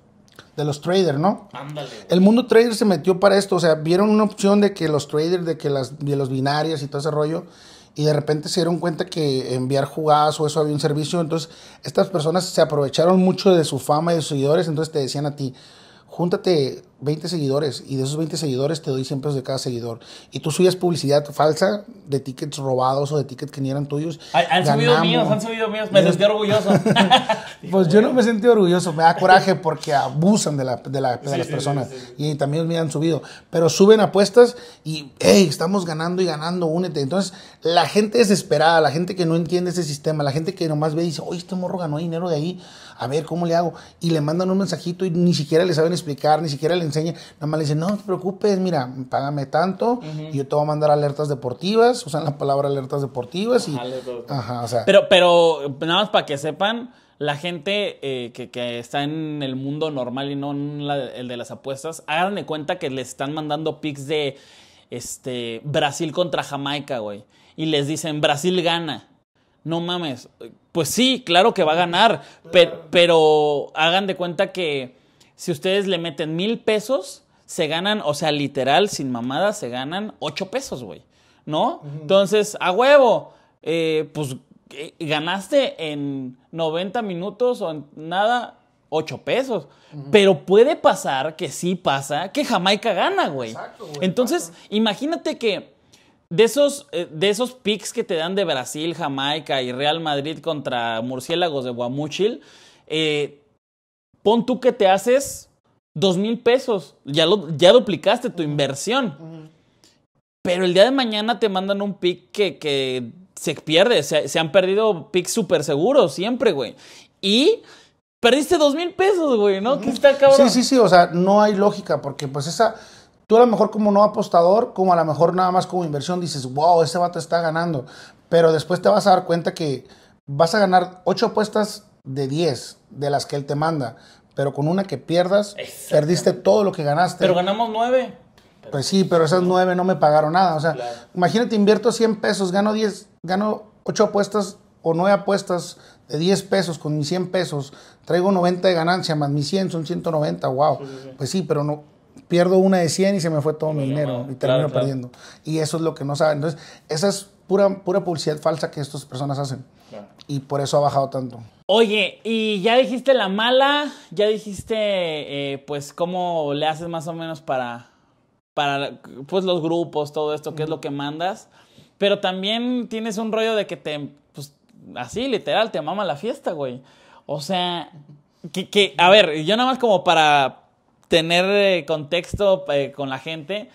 Speaker 2: de los traders, ¿no? Ándale. El mundo trader se metió para esto, o sea, vieron una opción de que los traders, de que las de los binarias y todo ese rollo y de repente se dieron cuenta que enviar jugadas o eso había un servicio, entonces estas personas se aprovecharon mucho de su fama y de sus seguidores, entonces te decían a ti, júntate 20 seguidores y de esos 20 seguidores te doy 100 pesos de cada seguidor y tú subías publicidad falsa de tickets robados o de tickets que ni eran tuyos. han subido míos, han
Speaker 1: subido míos, me sentí orgulloso.
Speaker 2: pues yo no me sentí orgulloso, me da coraje porque abusan de, la, de, las personas y también me han subido, pero suben apuestas y, hey, estamos ganando y ganando, únete. Entonces, la gente desesperada, la gente que no entiende ese sistema, la gente que nomás ve y dice, oye, este morro ganó dinero de ahí, a ver, ¿cómo le hago? Y le mandan un mensajito y ni siquiera le saben explicar, ni siquiera le enseña, nada más le dicen, no, te preocupes, mira, págame tanto y yo te voy a mandar alertas deportivas, usan la palabra alertas deportivas y... Ah,
Speaker 1: pero, pero, nada más para que sepan, la gente eh, que, está en el mundo normal y no en el de las apuestas, hagan de cuenta que les están mandando pics de este, Brasil contra Jamaica, güey. Y les dicen, Brasil gana. No mames. Pues sí, claro que va a ganar. pero hagan de cuenta que si ustedes le meten mil pesos, se ganan, o sea, literal, sin mamada, se ganan ocho pesos, güey. ¿No? Entonces, a huevo, eh, pues eh, ganaste en 90 minutos o en nada, ocho pesos. Pero puede pasar, que sí pasa, que Jamaica gana, güey. Exacto, güey Entonces, imagínate que de esos, eh, de esos picks que te dan de Brasil, Jamaica y Real Madrid contra murciélagos de Guamuchil, eh, pon tú que te haces dos mil pesos, ya, ya duplicaste tu inversión. Pero el día de mañana te mandan un pick que, se pierde, se, han perdido picks súper seguros siempre, güey. Y perdiste dos mil pesos, güey, ¿no? Sí, sí, sí,
Speaker 2: o sea, no hay lógica, porque pues esa, tú a lo mejor como no apostador, como a lo mejor nada más como inversión, dices, wow, ese vato está ganando. Pero después te vas a dar cuenta que vas a ganar ocho apuestas de 10 de las que él te manda, pero con una que pierdas, perdiste todo lo que ganaste. Pero
Speaker 1: ganamos 9.
Speaker 2: Pues sí, pero esas 9 no me pagaron nada. O sea, imagínate, invierto 100 pesos, gano 10, gano 8 apuestas o 9 apuestas de 10 pesos con mis 100 pesos, traigo 90 de ganancia, más mis 100 son 190, wow. Pues sí, pero no, pierdo una de 100 y se me fue todo mi dinero y termino perdiendo. Y eso es lo que no saben. Entonces, esa es pura, pura publicidad falsa que estas personas hacen. Y por eso ha bajado tanto.
Speaker 1: Oye, y ya dijiste la mala, ya dijiste, eh, pues, cómo le haces más o menos para, para, pues, los grupos, todo esto, qué es lo que mandas. Pero también tienes un rollo de que te, pues, así, literal, te mama la fiesta, güey. O sea, que, a ver, yo nada más como para tener eh, contexto eh, con la gente,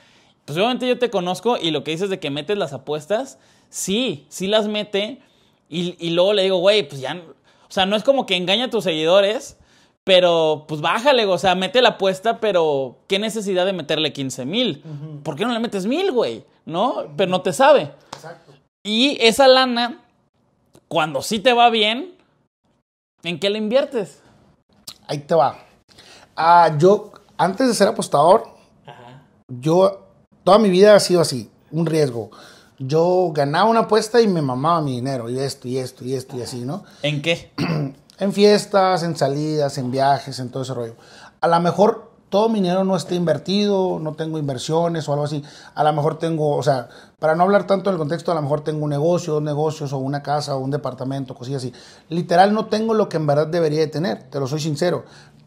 Speaker 1: pues, obviamente yo te conozco y lo que dices de que metes las apuestas, sí, sí las mete. Y, y luego le digo, güey, pues ya o sea, no es como que engaña a tus seguidores, pero pues bájale, o sea, mete la apuesta, pero ¿qué necesidad de meterle 15 mil? ¿Por qué no le metes mil, güey? ¿No? Pero no te sabe. Exacto. Y esa lana, cuando sí te va bien, ¿en qué le inviertes?
Speaker 2: Ahí te va. Ah, yo, antes de ser apostador, yo, toda mi vida ha sido así, un riesgo yo ganaba una apuesta y me mamaba mi dinero, y esto, y esto, y esto, y así, ¿no? ¿En qué? en fiestas, en salidas, en viajes, en todo ese rollo. A lo mejor todo mi dinero no está invertido, no tengo inversiones o algo así. A lo mejor tengo, o sea, para no hablar tanto del contexto, a lo mejor tengo un negocio, dos negocios o una casa o un departamento, cosillas así. Literal no tengo lo que en verdad debería de tener, te lo soy sincero.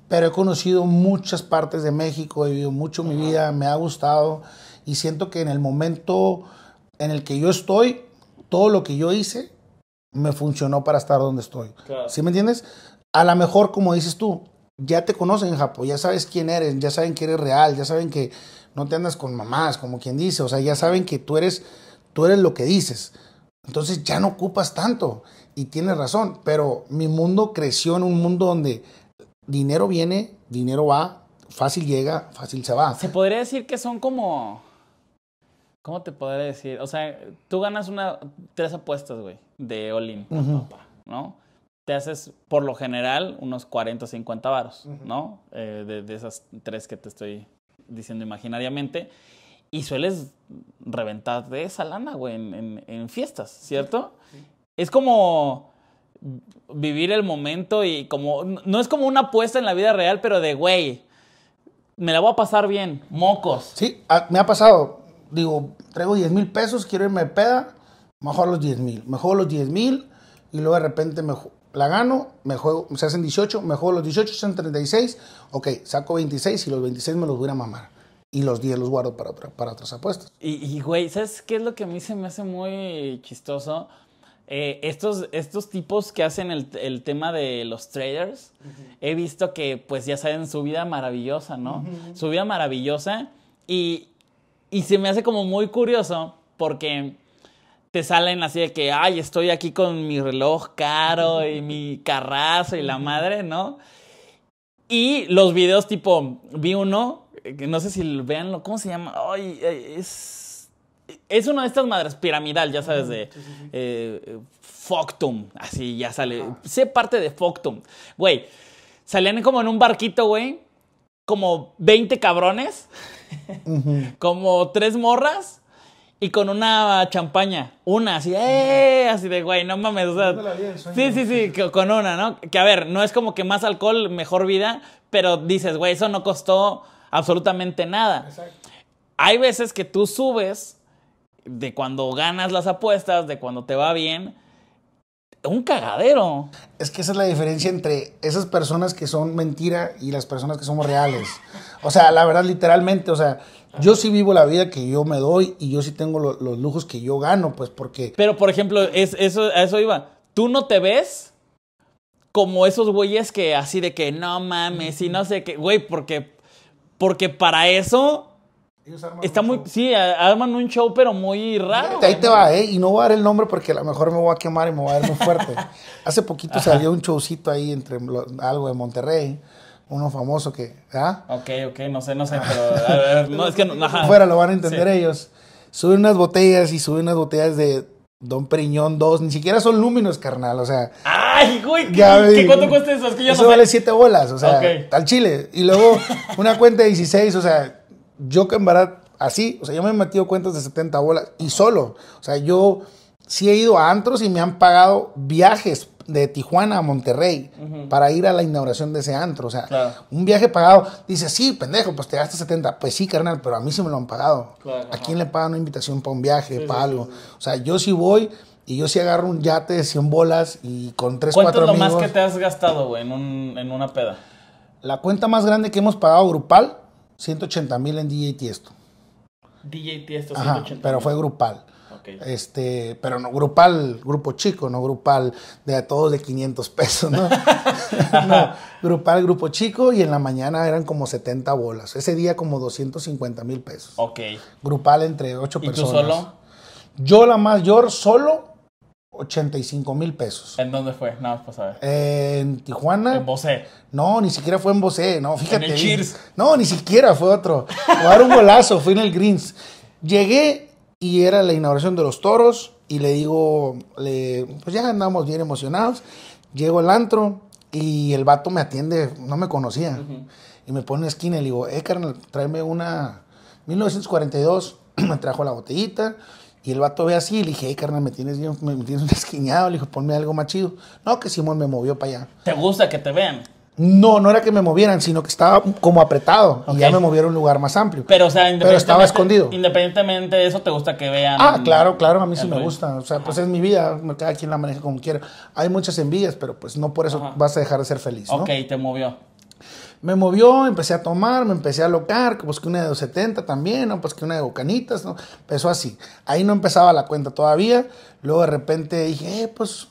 Speaker 2: Pero he conocido muchas partes de México, he vivido mucho mi vida, me ha gustado y siento que en el momento en el que yo estoy, todo lo que yo hice me funcionó para estar donde estoy. ¿Sí me entiendes? A lo mejor, como dices tú, ya te conocen en Japón, ya sabes quién eres, ya saben que eres real, ya saben que no te andas con mamás, como quien dice, o sea, ya saben que tú eres, tú eres lo que dices. Entonces ya no ocupas tanto y tienes razón, pero mi mundo creció en un mundo donde dinero viene, dinero va, fácil llega, fácil se va. Se
Speaker 1: podría decir que son como ¿Cómo te podré decir? O sea, tú ganas una, tres apuestas, güey, de Olin, ¿no? Te haces, por lo general, unos 40 o 50 varos, ¿no? Eh, de, esas tres que te estoy diciendo imaginariamente. Y sueles reventar de esa lana, güey, en, fiestas, ¿cierto? Es como vivir el momento y como, no es como una apuesta en la vida real, pero de, güey, me la voy a pasar bien, mocos.
Speaker 2: Sí, ah, me ha pasado digo, traigo 10 mil pesos, quiero irme de peda, mejor los 10 mil, Me juego los 10 mil y luego de repente me, la gano, me juego, se hacen 18, me juego los 18, se 36, ok, saco 26 y los 26 me los voy a mamar. Y los 10 los guardo para, otra, para otras apuestas.
Speaker 1: Y, güey, ¿sabes qué es lo que a mí se me hace muy chistoso? Eh, estos, estos tipos que hacen el, tema de los traders, he visto que pues ya saben su vida maravillosa, ¿no? Su vida maravillosa y, y se me hace como muy curioso porque te salen así de que, ay, estoy aquí con mi reloj caro y mi carrazo y la madre, ¿no? Y los videos tipo, vi uno, eh, no sé si veanlo, ¿cómo se llama? Ay, eh, es... Es una de estas madres piramidal, ya sabes, de eh, Foctum, así ya sale. Sé parte de Foctum. Güey, salían como en un barquito, güey, como 20 cabrones como tres morras y con una champaña. Una, así, eh, Así de, güey, no mames. sí, sí, sí, con una, ¿no? Que a ver, no es como que más alcohol, mejor vida, pero dices, güey, eso no costó absolutamente nada. Hay veces que tú subes de cuando ganas las apuestas, de cuando te va bien
Speaker 2: un cagadero. Es que esa es la diferencia entre esas personas que son mentira y las personas que somos reales. O sea, la verdad, literalmente, o sea, yo sí vivo la vida que yo me doy y yo sí tengo los lujos que yo gano, pues porque...
Speaker 1: Pero, por ejemplo, es, eso, a eso iba. ¿Tú no te ves como esos güeyes que así de que no mames y no sé qué, güey, porque, porque para eso
Speaker 2: Está muy, sí, arman un show, pero muy raro. Ahí te va, ¿eh? Y no voy a dar el nombre porque a lo mejor me voy a quemar y me voy a dar muy fuerte. Hace poquito salió un showcito ahí entre algo de Monterrey uno famoso que. ¿ah?
Speaker 1: Ok, ok, no sé, no sé, pero. no, es que. No, Fuera lo van a entender ellos.
Speaker 2: Suben unas botellas y suben unas botellas de Don Periñón 2. Ni siquiera son lúminos, carnal, o sea. ¡Ay,
Speaker 1: güey! ¿Qué, cuánto cuesta eso? que yo eso vale
Speaker 2: siete bolas, o sea, al chile. Y luego una cuenta de 16, o sea, yo que en así, o sea, yo me he metido cuentas de 70 bolas y solo. O sea, yo sí he ido a antros y me han pagado viajes de Tijuana a Monterrey para ir a la inauguración de ese antro. O sea, un viaje pagado. Dice, sí, pendejo, pues te gastas 70. Pues sí, carnal, pero a mí sí me lo han pagado. ¿A quién le pagan una invitación para un viaje, para algo? o sea, yo sí voy y yo sí agarro un yate de 100 bolas y con 3, 4 amigos. ¿Cuánto lo más que
Speaker 1: te has gastado, güey, en, en una peda?
Speaker 2: La cuenta más grande que hemos pagado grupal 180 mil en DJ Tiesto.
Speaker 1: DJ Tiesto, 180 Pero fue grupal.
Speaker 2: Este, pero no grupal, grupo chico, no grupal de a todos de 500 pesos, ¿no? no, grupal, grupo chico y en la mañana eran como 70 bolas. Ese día como 250 mil pesos. Ok. Grupal entre 8 personas. ¿Y tú solo? Yo la mayor solo 85 mil pesos. ¿En dónde fue? Nada más para saber. en Tijuana. En Bosé. No, ni siquiera fue en Bosé. No, fíjate. En el Cheers. No, ni siquiera fue otro. Jugar un golazo, fui en el Greens. Llegué y era la inauguración de los toros. Y le digo, le, pues ya andamos bien emocionados. Llego al antro y el vato me atiende, no me conocía. Y me pone en esquina y le digo, eh, carnal, tráeme una 1942. me trajo la botellita y el vato ve así y le dije, hey, carnal, me tienes, un esquiñado. Le dijo, ponme algo más chido. No, que Simón me movió para allá.
Speaker 1: ¿Te gusta que te vean?
Speaker 2: No, no era que me movieran, sino que estaba como apretado y ya me movieron a un lugar más amplio. Pero, o sea, Pero estaba escondido.
Speaker 1: Independientemente de eso, ¿te gusta que vean? Ah, claro,
Speaker 2: claro, a mí sí me gusta. O sea, pues es mi vida, Me cada quien la maneja como quiera. Hay muchas envidias, pero pues no por eso vas a dejar de ser feliz. Ok, te movió me movió, empecé a tomar, me empecé a locar, pues que una de 270 también, ¿no? pues que una de Bocanitas, ¿no? empezó así. Ahí no empezaba la cuenta todavía, luego de repente dije, eh, pues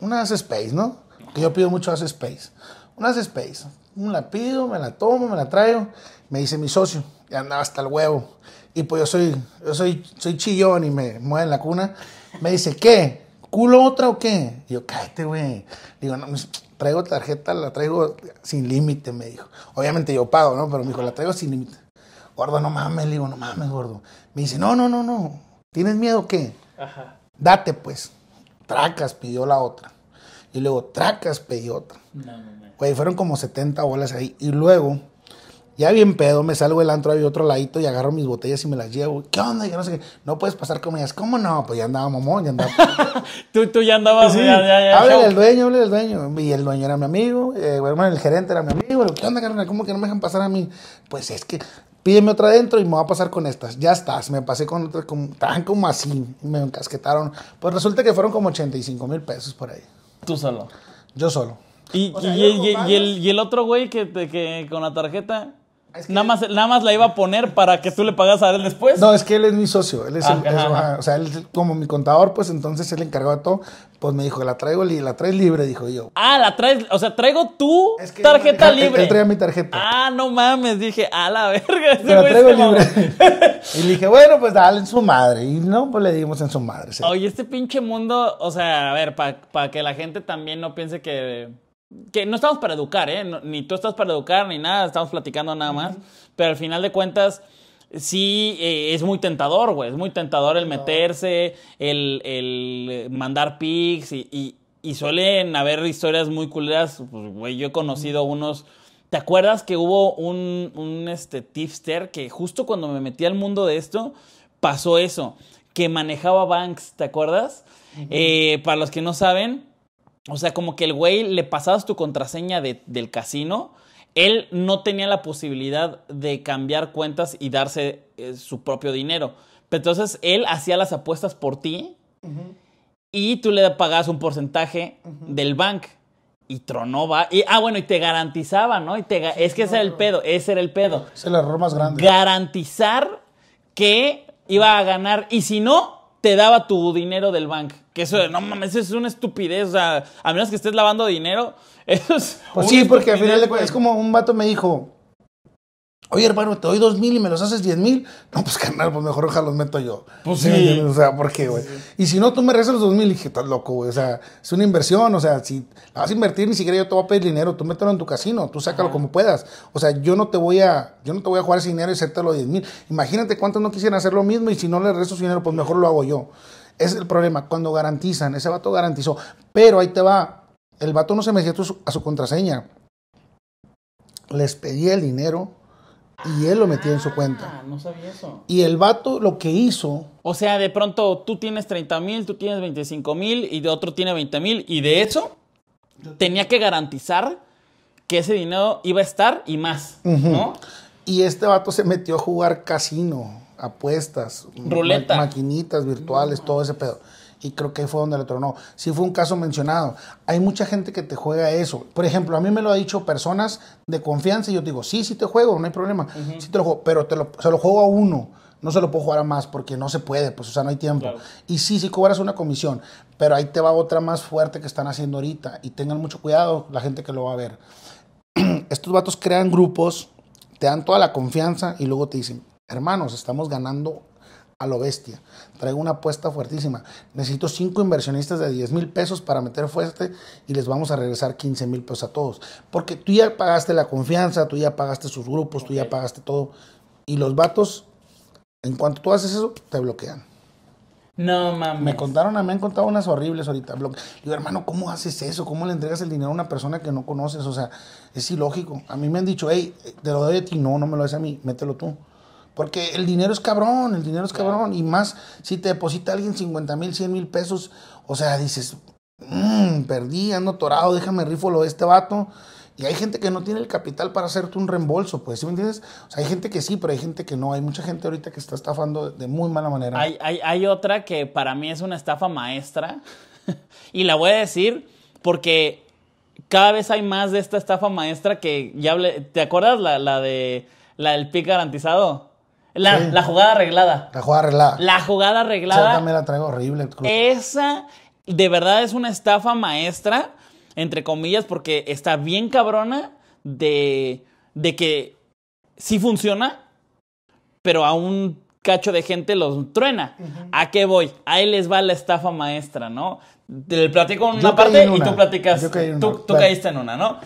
Speaker 2: unas Space, ¿no? Que yo pido mucho unas Space. Unas Space, mm, la pido, me la tomo, me la traigo, me dice mi socio, y andaba hasta el huevo. Y pues yo soy, yo soy, soy chillón y me mueve en la cuna. Me dice, ¿qué? ¿Culo otra o qué? Y yo, cállate, güey. Digo, no, traigo tarjeta, la traigo sin límite, me dijo. Obviamente yo pago, ¿no? Pero me dijo, la traigo sin límite. Gordo, no mames, le digo, no mames, gordo. Me dice, no, no, no, no. ¿Tienes miedo o qué? Ajá. Date, pues. Tracas, pidió la otra. Y luego, tracas, pidió otra. No, no, no. Güey, fueron como 70 bolas ahí. Y luego, ya bien pedo, me salgo del antro, de otro ladito y agarro mis botellas y me las llevo. ¿Qué onda? no puedes pasar con ellas. ¿Cómo no? Pues ya andaba mamón, ya andaba.
Speaker 1: tú, tú ya andabas. Sí. Ya, ya, dueño, háblale al
Speaker 2: dueño. Y el dueño era mi amigo, eh, bueno, el gerente era mi amigo. ¿Qué onda, carnal? ¿Cómo que no me dejan pasar a mí? Pues es que pídeme otra adentro y me va a pasar con estas. Ya estás, me pasé con otras, como, tan como así, me encasquetaron. Pues resulta que fueron como 85 mil pesos por ahí. ¿Tú solo? Yo solo. ¿Y, y,
Speaker 1: el, otro güey que, que, con la tarjeta? nada, más, nada más la iba a poner para que tú le pagas a él después. No, es
Speaker 2: que él es mi socio. Él es ah, O sea, él como mi contador, pues entonces él encargó de todo. Pues me dijo, la traigo la traes libre, dijo yo.
Speaker 1: Ah, la traes, o sea, traigo tú tarjeta libre. Él, traía mi tarjeta. Ah, no mames, dije, a la verga. Pero traigo libre.
Speaker 2: y le dije, bueno, pues dale en su madre. Y no, pues le dimos en su madre.
Speaker 1: Oye, este pinche mundo, o sea, a ver, para que la gente también no piense que que no estamos para educar, ¿eh? ni tú estás para educar ni nada, estamos platicando nada más, pero al final de cuentas sí eh, es muy tentador, güey, es muy tentador el meterse, el, el eh, mandar pics y, suelen haber historias muy culeras, pues, güey, yo he conocido unos... ¿Te acuerdas que hubo un, un este, tipster que justo cuando me metí al mundo de esto, pasó eso, que manejaba Banks, ¿te acuerdas? Eh, para los que no saben, o sea, como que el güey le pasabas tu contraseña del casino, él no tenía la posibilidad de cambiar cuentas y darse eh, su propio dinero. Pero entonces él hacía las apuestas por ti y tú le pagabas un porcentaje del bank. Y tronó, Y, ah, bueno, y te garantizaba, ¿no? Y te, es que ese era el pedo, ese era el pedo.
Speaker 2: Es el error más grande.
Speaker 1: Garantizar que iba a ganar. Y si no, te daba tu dinero del bank. Que eso, no mames, es una estupidez. O sea, a menos que estés lavando
Speaker 2: dinero, eso es. Pues sí, porque al final de cuentas, es como un vato me dijo, Oye, hermano, te doy dos mil y me los haces diez mil. No, pues carnal, pues mejor ojalá los meto yo. Pues sí. O sea, ¿por qué, güey? Y si no, tú me regresas los dos mil y dije, estás loco, güey. O sea, es una inversión. O sea, si la vas a invertir, ni siquiera yo te voy a pedir dinero. Tú mételo en tu casino, tú sácalo como puedas. O sea, yo no te voy a, yo no te voy a jugar ese dinero y hacértelo diez mil. Imagínate cuántos no quisieran hacer lo mismo y si no le regreso su dinero, pues mejor lo hago yo. Ese es el problema. Cuando garantizan, ese vato garantizó. Pero ahí te va. El vato no se me a su contraseña. Les pedí el dinero y él lo metió en su cuenta. Ah, no sabía eso. Y el vato lo que hizo.
Speaker 1: O sea, de pronto tú tienes 30 mil, tú tienes 25 mil y de otro tiene 20 mil. Y de eso tenía que garantizar que ese dinero iba a estar y más.
Speaker 2: Y este vato se metió a jugar casino, apuestas, ruleta, maquinitas virtuales, todo ese pedo. Y creo que ahí fue donde le tronó. Sí fue un caso mencionado. Hay mucha gente que te juega eso. Por ejemplo, a mí me lo han dicho personas de confianza y yo te digo, sí, sí te juego, no hay problema. Sí te lo juego, pero te lo, se lo juego a uno. No se lo puedo jugar a más porque no se puede, pues, o sea, no hay tiempo. Y sí, sí cobras una comisión, pero ahí te va otra más fuerte que están haciendo ahorita. Y tengan mucho cuidado la gente que lo va a ver. Estos vatos crean grupos, te dan toda la confianza y luego te dicen, hermanos, estamos ganando a lo bestia. Traigo una apuesta fuertísima. Necesito cinco inversionistas de 10 mil pesos para meter fuerte y les vamos a regresar 15 mil pesos a todos. Porque tú ya pagaste la confianza, tú ya pagaste sus grupos, tú ya pagaste todo. Y los vatos, en cuanto tú haces eso, te bloquean. No mames. Me contaron, me han contado unas horribles ahorita. Yo hermano, ¿cómo haces eso? ¿Cómo le entregas el dinero a una persona que no conoces? O sea, es ilógico. A mí me han dicho, hey, te lo doy a ti. No, no me lo des a mí, mételo tú. Porque el dinero es cabrón, el dinero es cabrón. Y más si te deposita alguien 50 mil, 100 mil pesos, o sea, dices, mmm, perdí, ando torado, déjame rifolo de este vato. Y hay gente que no tiene el capital para hacerte un reembolso, pues, ¿sí me entiendes? O sea, hay gente que sí, pero hay gente que no. Hay mucha gente ahorita que está estafando de muy mala manera. Hay,
Speaker 1: hay, otra que para mí es una estafa maestra. y la voy a decir porque cada vez hay más de esta estafa maestra que ya hablé. ¿Te acuerdas la, de la del PIC garantizado? La, la, jugada arreglada.
Speaker 2: La jugada arreglada. La
Speaker 1: jugada arreglada. la
Speaker 2: traigo horrible.
Speaker 1: Esa de verdad es una estafa maestra, entre comillas, porque está bien cabrona de, de que sí funciona, pero a un cacho de gente los truena. ¿A qué voy? Ahí les va la estafa maestra, ¿no? Te platico una parte y tú platicas. en una. Tú, caíste en una, ¿no?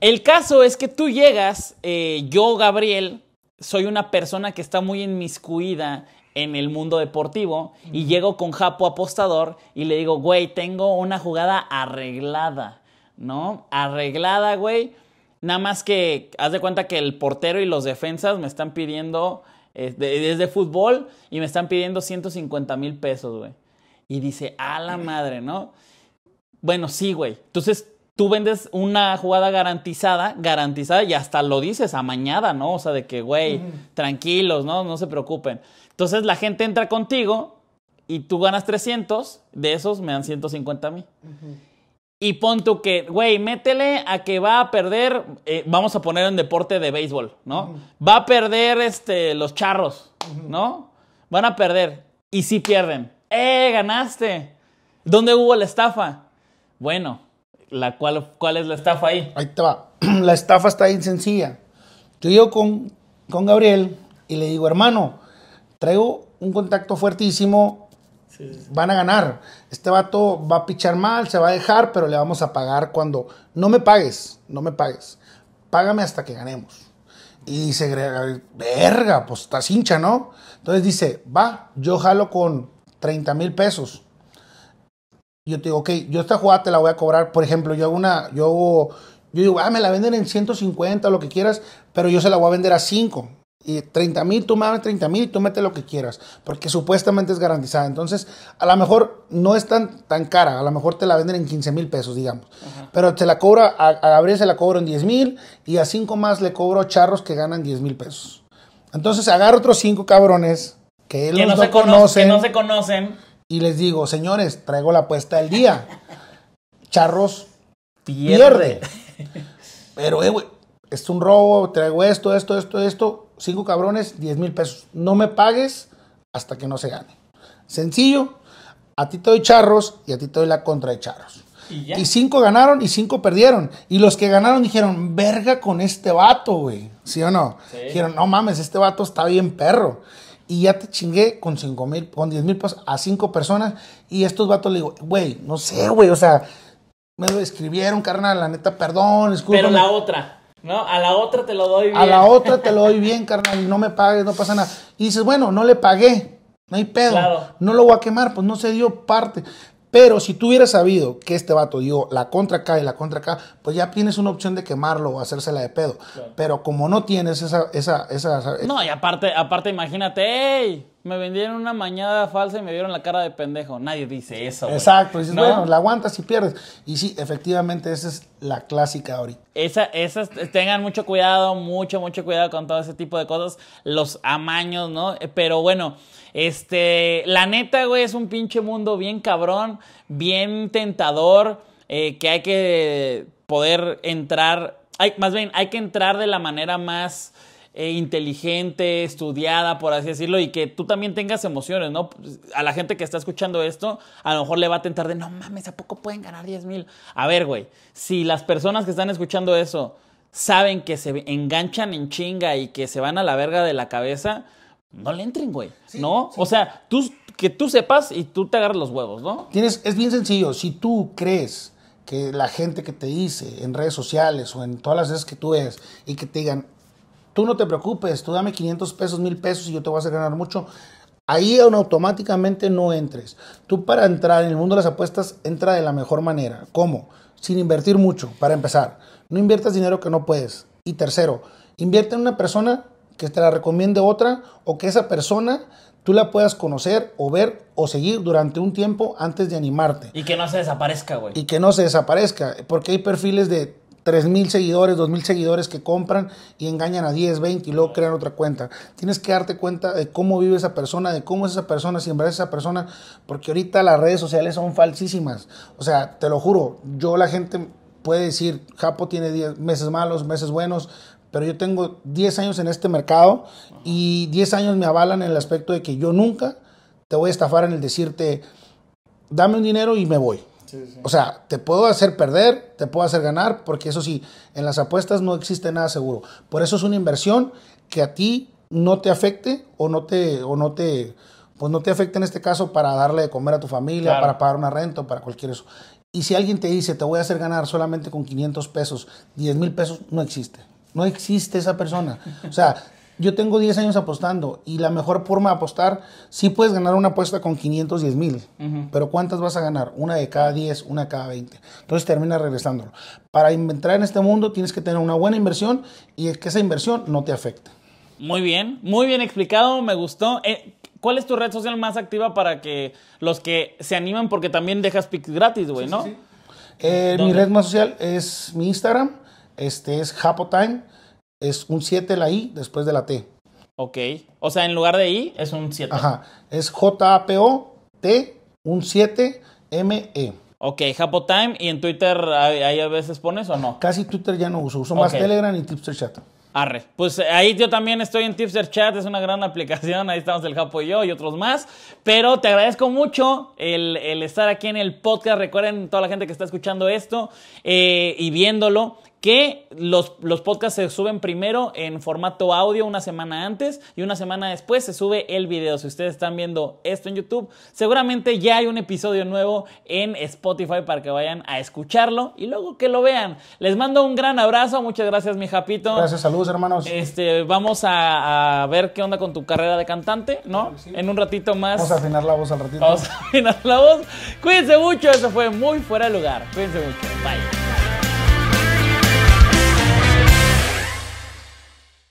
Speaker 1: El caso es que tú llegas, eh, yo, Gabriel, soy una persona que está muy inmiscuida en el mundo deportivo y llego con Japo apostador y le digo, güey, tengo una jugada arreglada, ¿no? Arreglada, güey. Nada más que haz de cuenta que el portero y los defensas me están pidiendo, desde eh, de fútbol, y me están pidiendo 150 mil pesos, güey. Y dice, a la madre, ¿no? Bueno, sí, güey. Entonces tú vendes una jugada garantizada, garantizada, y hasta lo dices a mañana, ¿no? O sea, de que, güey, tranquilos, ¿no? No se preocupen. Entonces la gente entra contigo y tú ganas 300, de esos me dan 150 a mí. Y pon que, güey, métele a que va a perder, eh, vamos a poner en deporte de béisbol, ¿no? Va a perder este, los charros, ¿no? Van a perder. Y si pierden. ¡Eh, ganaste! ¿Dónde hubo la estafa? Bueno, la cual, ¿Cuál es la estafa ahí? Ahí
Speaker 2: te va. La estafa está bien sencilla. Yo llego con, Gabriel y le digo, hermano, traigo un contacto fuertísimo, van a ganar. Este vato va a pichar mal, se va a dejar, pero le vamos a pagar cuando... No me pagues, no me pagues. Págame hasta que ganemos. Y dice verga, pues estás hincha, ¿no? Entonces dice, va, yo jalo con 30 mil pesos yo te digo, ok, yo esta jugada te la voy a cobrar, por ejemplo, yo hago una, yo yo digo, ah, me la venden en 150, lo que quieras, pero yo se la voy a vender a 5. Y 30 mil, tú mames 30 mil, tú mete lo que quieras, porque supuestamente es garantizada. Entonces, a lo mejor no es tan, tan cara, a lo mejor te la venden en 15 mil pesos, digamos. Pero te la cobra, a, Gabriel se la cobro en 10 mil y a 5 más le cobro charros que ganan 10 mil pesos. Entonces, agarro otros 5 cabrones que, él no se que no se conocen y les digo, señores, traigo la apuesta del día. Charros pierde. Pero, eh, es un robo, traigo esto, esto, esto, esto. Cinco cabrones, diez mil pesos. No me pagues hasta que no se gane. Sencillo, a ti te doy charros y a ti te doy la contra de charros. Y, cinco ganaron y cinco perdieron. Y los que ganaron dijeron, verga con este vato, güey. ¿Sí o no? Dijeron, no mames, este vato está bien perro y ya te chingué con cinco mil, con 10 mil pesos a cinco personas. Y estos vatos le digo, güey, no sé, güey, o sea, me lo escribieron, carnal, la neta, perdón, Pero la
Speaker 1: otra. ¿no? A la otra te lo doy bien. A la otra te lo
Speaker 2: doy bien, carnal, y no me pagues, no pasa nada. Y dices, bueno, no le pagué, no hay pedo, no lo voy a quemar, pues no se dio parte. Pero si tú hubieras sabido que este vato dio la contra acá y la contra acá, pues ya tienes una opción de quemarlo o hacérsela de pedo. Pero como no tienes esa, esa, esa,
Speaker 1: No, y aparte, aparte imagínate, ¡ey! me vendieron una mañana falsa y me vieron la cara de pendejo. Nadie dice eso. Exacto, dices, bueno,
Speaker 2: la aguantas y pierdes. Y sí, efectivamente, esa es la clásica ahorita.
Speaker 1: Esa, esas, tengan mucho cuidado, mucho, mucho cuidado con todo ese tipo de cosas. Los amaños, ¿no? Eh, pero bueno, este, la neta, güey, es un pinche mundo bien cabrón, bien tentador, eh, que hay que poder entrar, hay, más bien, hay que entrar de la manera más eh, inteligente, estudiada, por así decirlo, y que tú también tengas emociones, ¿no? A la gente que está escuchando esto, a lo mejor le va a tentar de, no mames, ¿a poco pueden ganar 10 mil? A ver, güey, si las personas que están escuchando eso saben que se enganchan en chinga y que se van a la verga de la cabeza, no le entren, güey, ¿no? O sea, tú, que tú sepas y tú te agarras los huevos, ¿no?
Speaker 2: Tienes, es bien sencillo, si tú crees que la gente que te dice en redes sociales o en todas las redes que tú ves y que te digan, tú no te preocupes, tú dame 500 pesos, 1000 pesos y yo te voy a hacer ganar mucho. Ahí aún automáticamente no entres. Tú para entrar en el mundo de las apuestas, entra de la mejor manera. ¿Cómo? Sin invertir mucho, para empezar. No inviertas dinero que no puedes. Y tercero, invierte en una persona que te la recomiende otra o que esa persona tú la puedas conocer o ver o seguir durante un tiempo antes de animarte.
Speaker 1: Y que no se desaparezca, güey. Y
Speaker 2: que no se desaparezca, porque hay perfiles de 3.000 seguidores, 2.000 seguidores que compran y engañan a 10, 20 y luego crean otra cuenta. Tienes que darte cuenta de cómo vive esa persona, de cómo es esa persona, si es esa persona, porque ahorita las redes sociales son falsísimas. O sea, te lo juro, yo la gente puede decir, Japo tiene 10 meses malos, meses buenos, pero yo tengo 10 años en este mercado y 10 años me avalan en el aspecto de que yo nunca te voy a estafar en el decirte, dame un dinero y me voy. O sea, te puedo hacer perder, te puedo hacer ganar, porque eso sí, en las apuestas no existe nada seguro. Por eso es una inversión que a ti no te afecte o no te, o no te, pues no te afecte en este caso para darle de comer a tu familia, para pagar una renta o para cualquier eso. Y si alguien te dice, te voy a hacer ganar solamente con 500 pesos, 10 mil pesos, no existe. No existe esa persona. O sea, yo tengo 10 años apostando y la mejor forma de apostar, sí puedes ganar una apuesta con 510 mil, pero ¿cuántas vas a ganar? Una de cada 10, una de cada 20. Entonces termina regresándolo. Para entrar en este mundo tienes que tener una buena inversión y que esa inversión no te afecte.
Speaker 1: Muy bien, muy bien explicado, me gustó. Eh, ¿Cuál es tu red social más activa para que los que se animan, porque también dejas pics gratis, güey, ¿no?
Speaker 2: Eh, mi red más social es mi Instagram, este es Japotime es un 7 la I después de la T.
Speaker 1: Ok. O sea, en lugar de I es un 7. Ajá.
Speaker 2: Es J-A-P-O-T, un 7, M-E.
Speaker 1: Ok, Japo Time. ¿Y en Twitter ahí a
Speaker 2: veces pones o no? Casi Twitter ya no uso. Uso más Telegram y Tipster Chat.
Speaker 1: Arre. Pues ahí yo también estoy en Tipster Chat, es una gran aplicación, ahí estamos el Japo y yo y otros más. Pero te agradezco mucho el, estar aquí en el podcast. Recuerden toda la gente que está escuchando esto eh, y viéndolo que los, los, podcasts se suben primero en formato audio una semana antes y una semana después se sube el video. Si ustedes están viendo esto en YouTube, seguramente ya hay un episodio nuevo en Spotify para que vayan a escucharlo y luego que lo vean. Les mando un gran abrazo, muchas gracias mi Japito. Gracias, saludos hermanos. Este, vamos a, ver qué onda con tu carrera de cantante, ¿no? En un ratito más. Vamos a afinar la voz al ratito. Vamos a afinar la voz. Cuídense mucho, eso fue muy fuera de lugar. Cuídense mucho. Bye.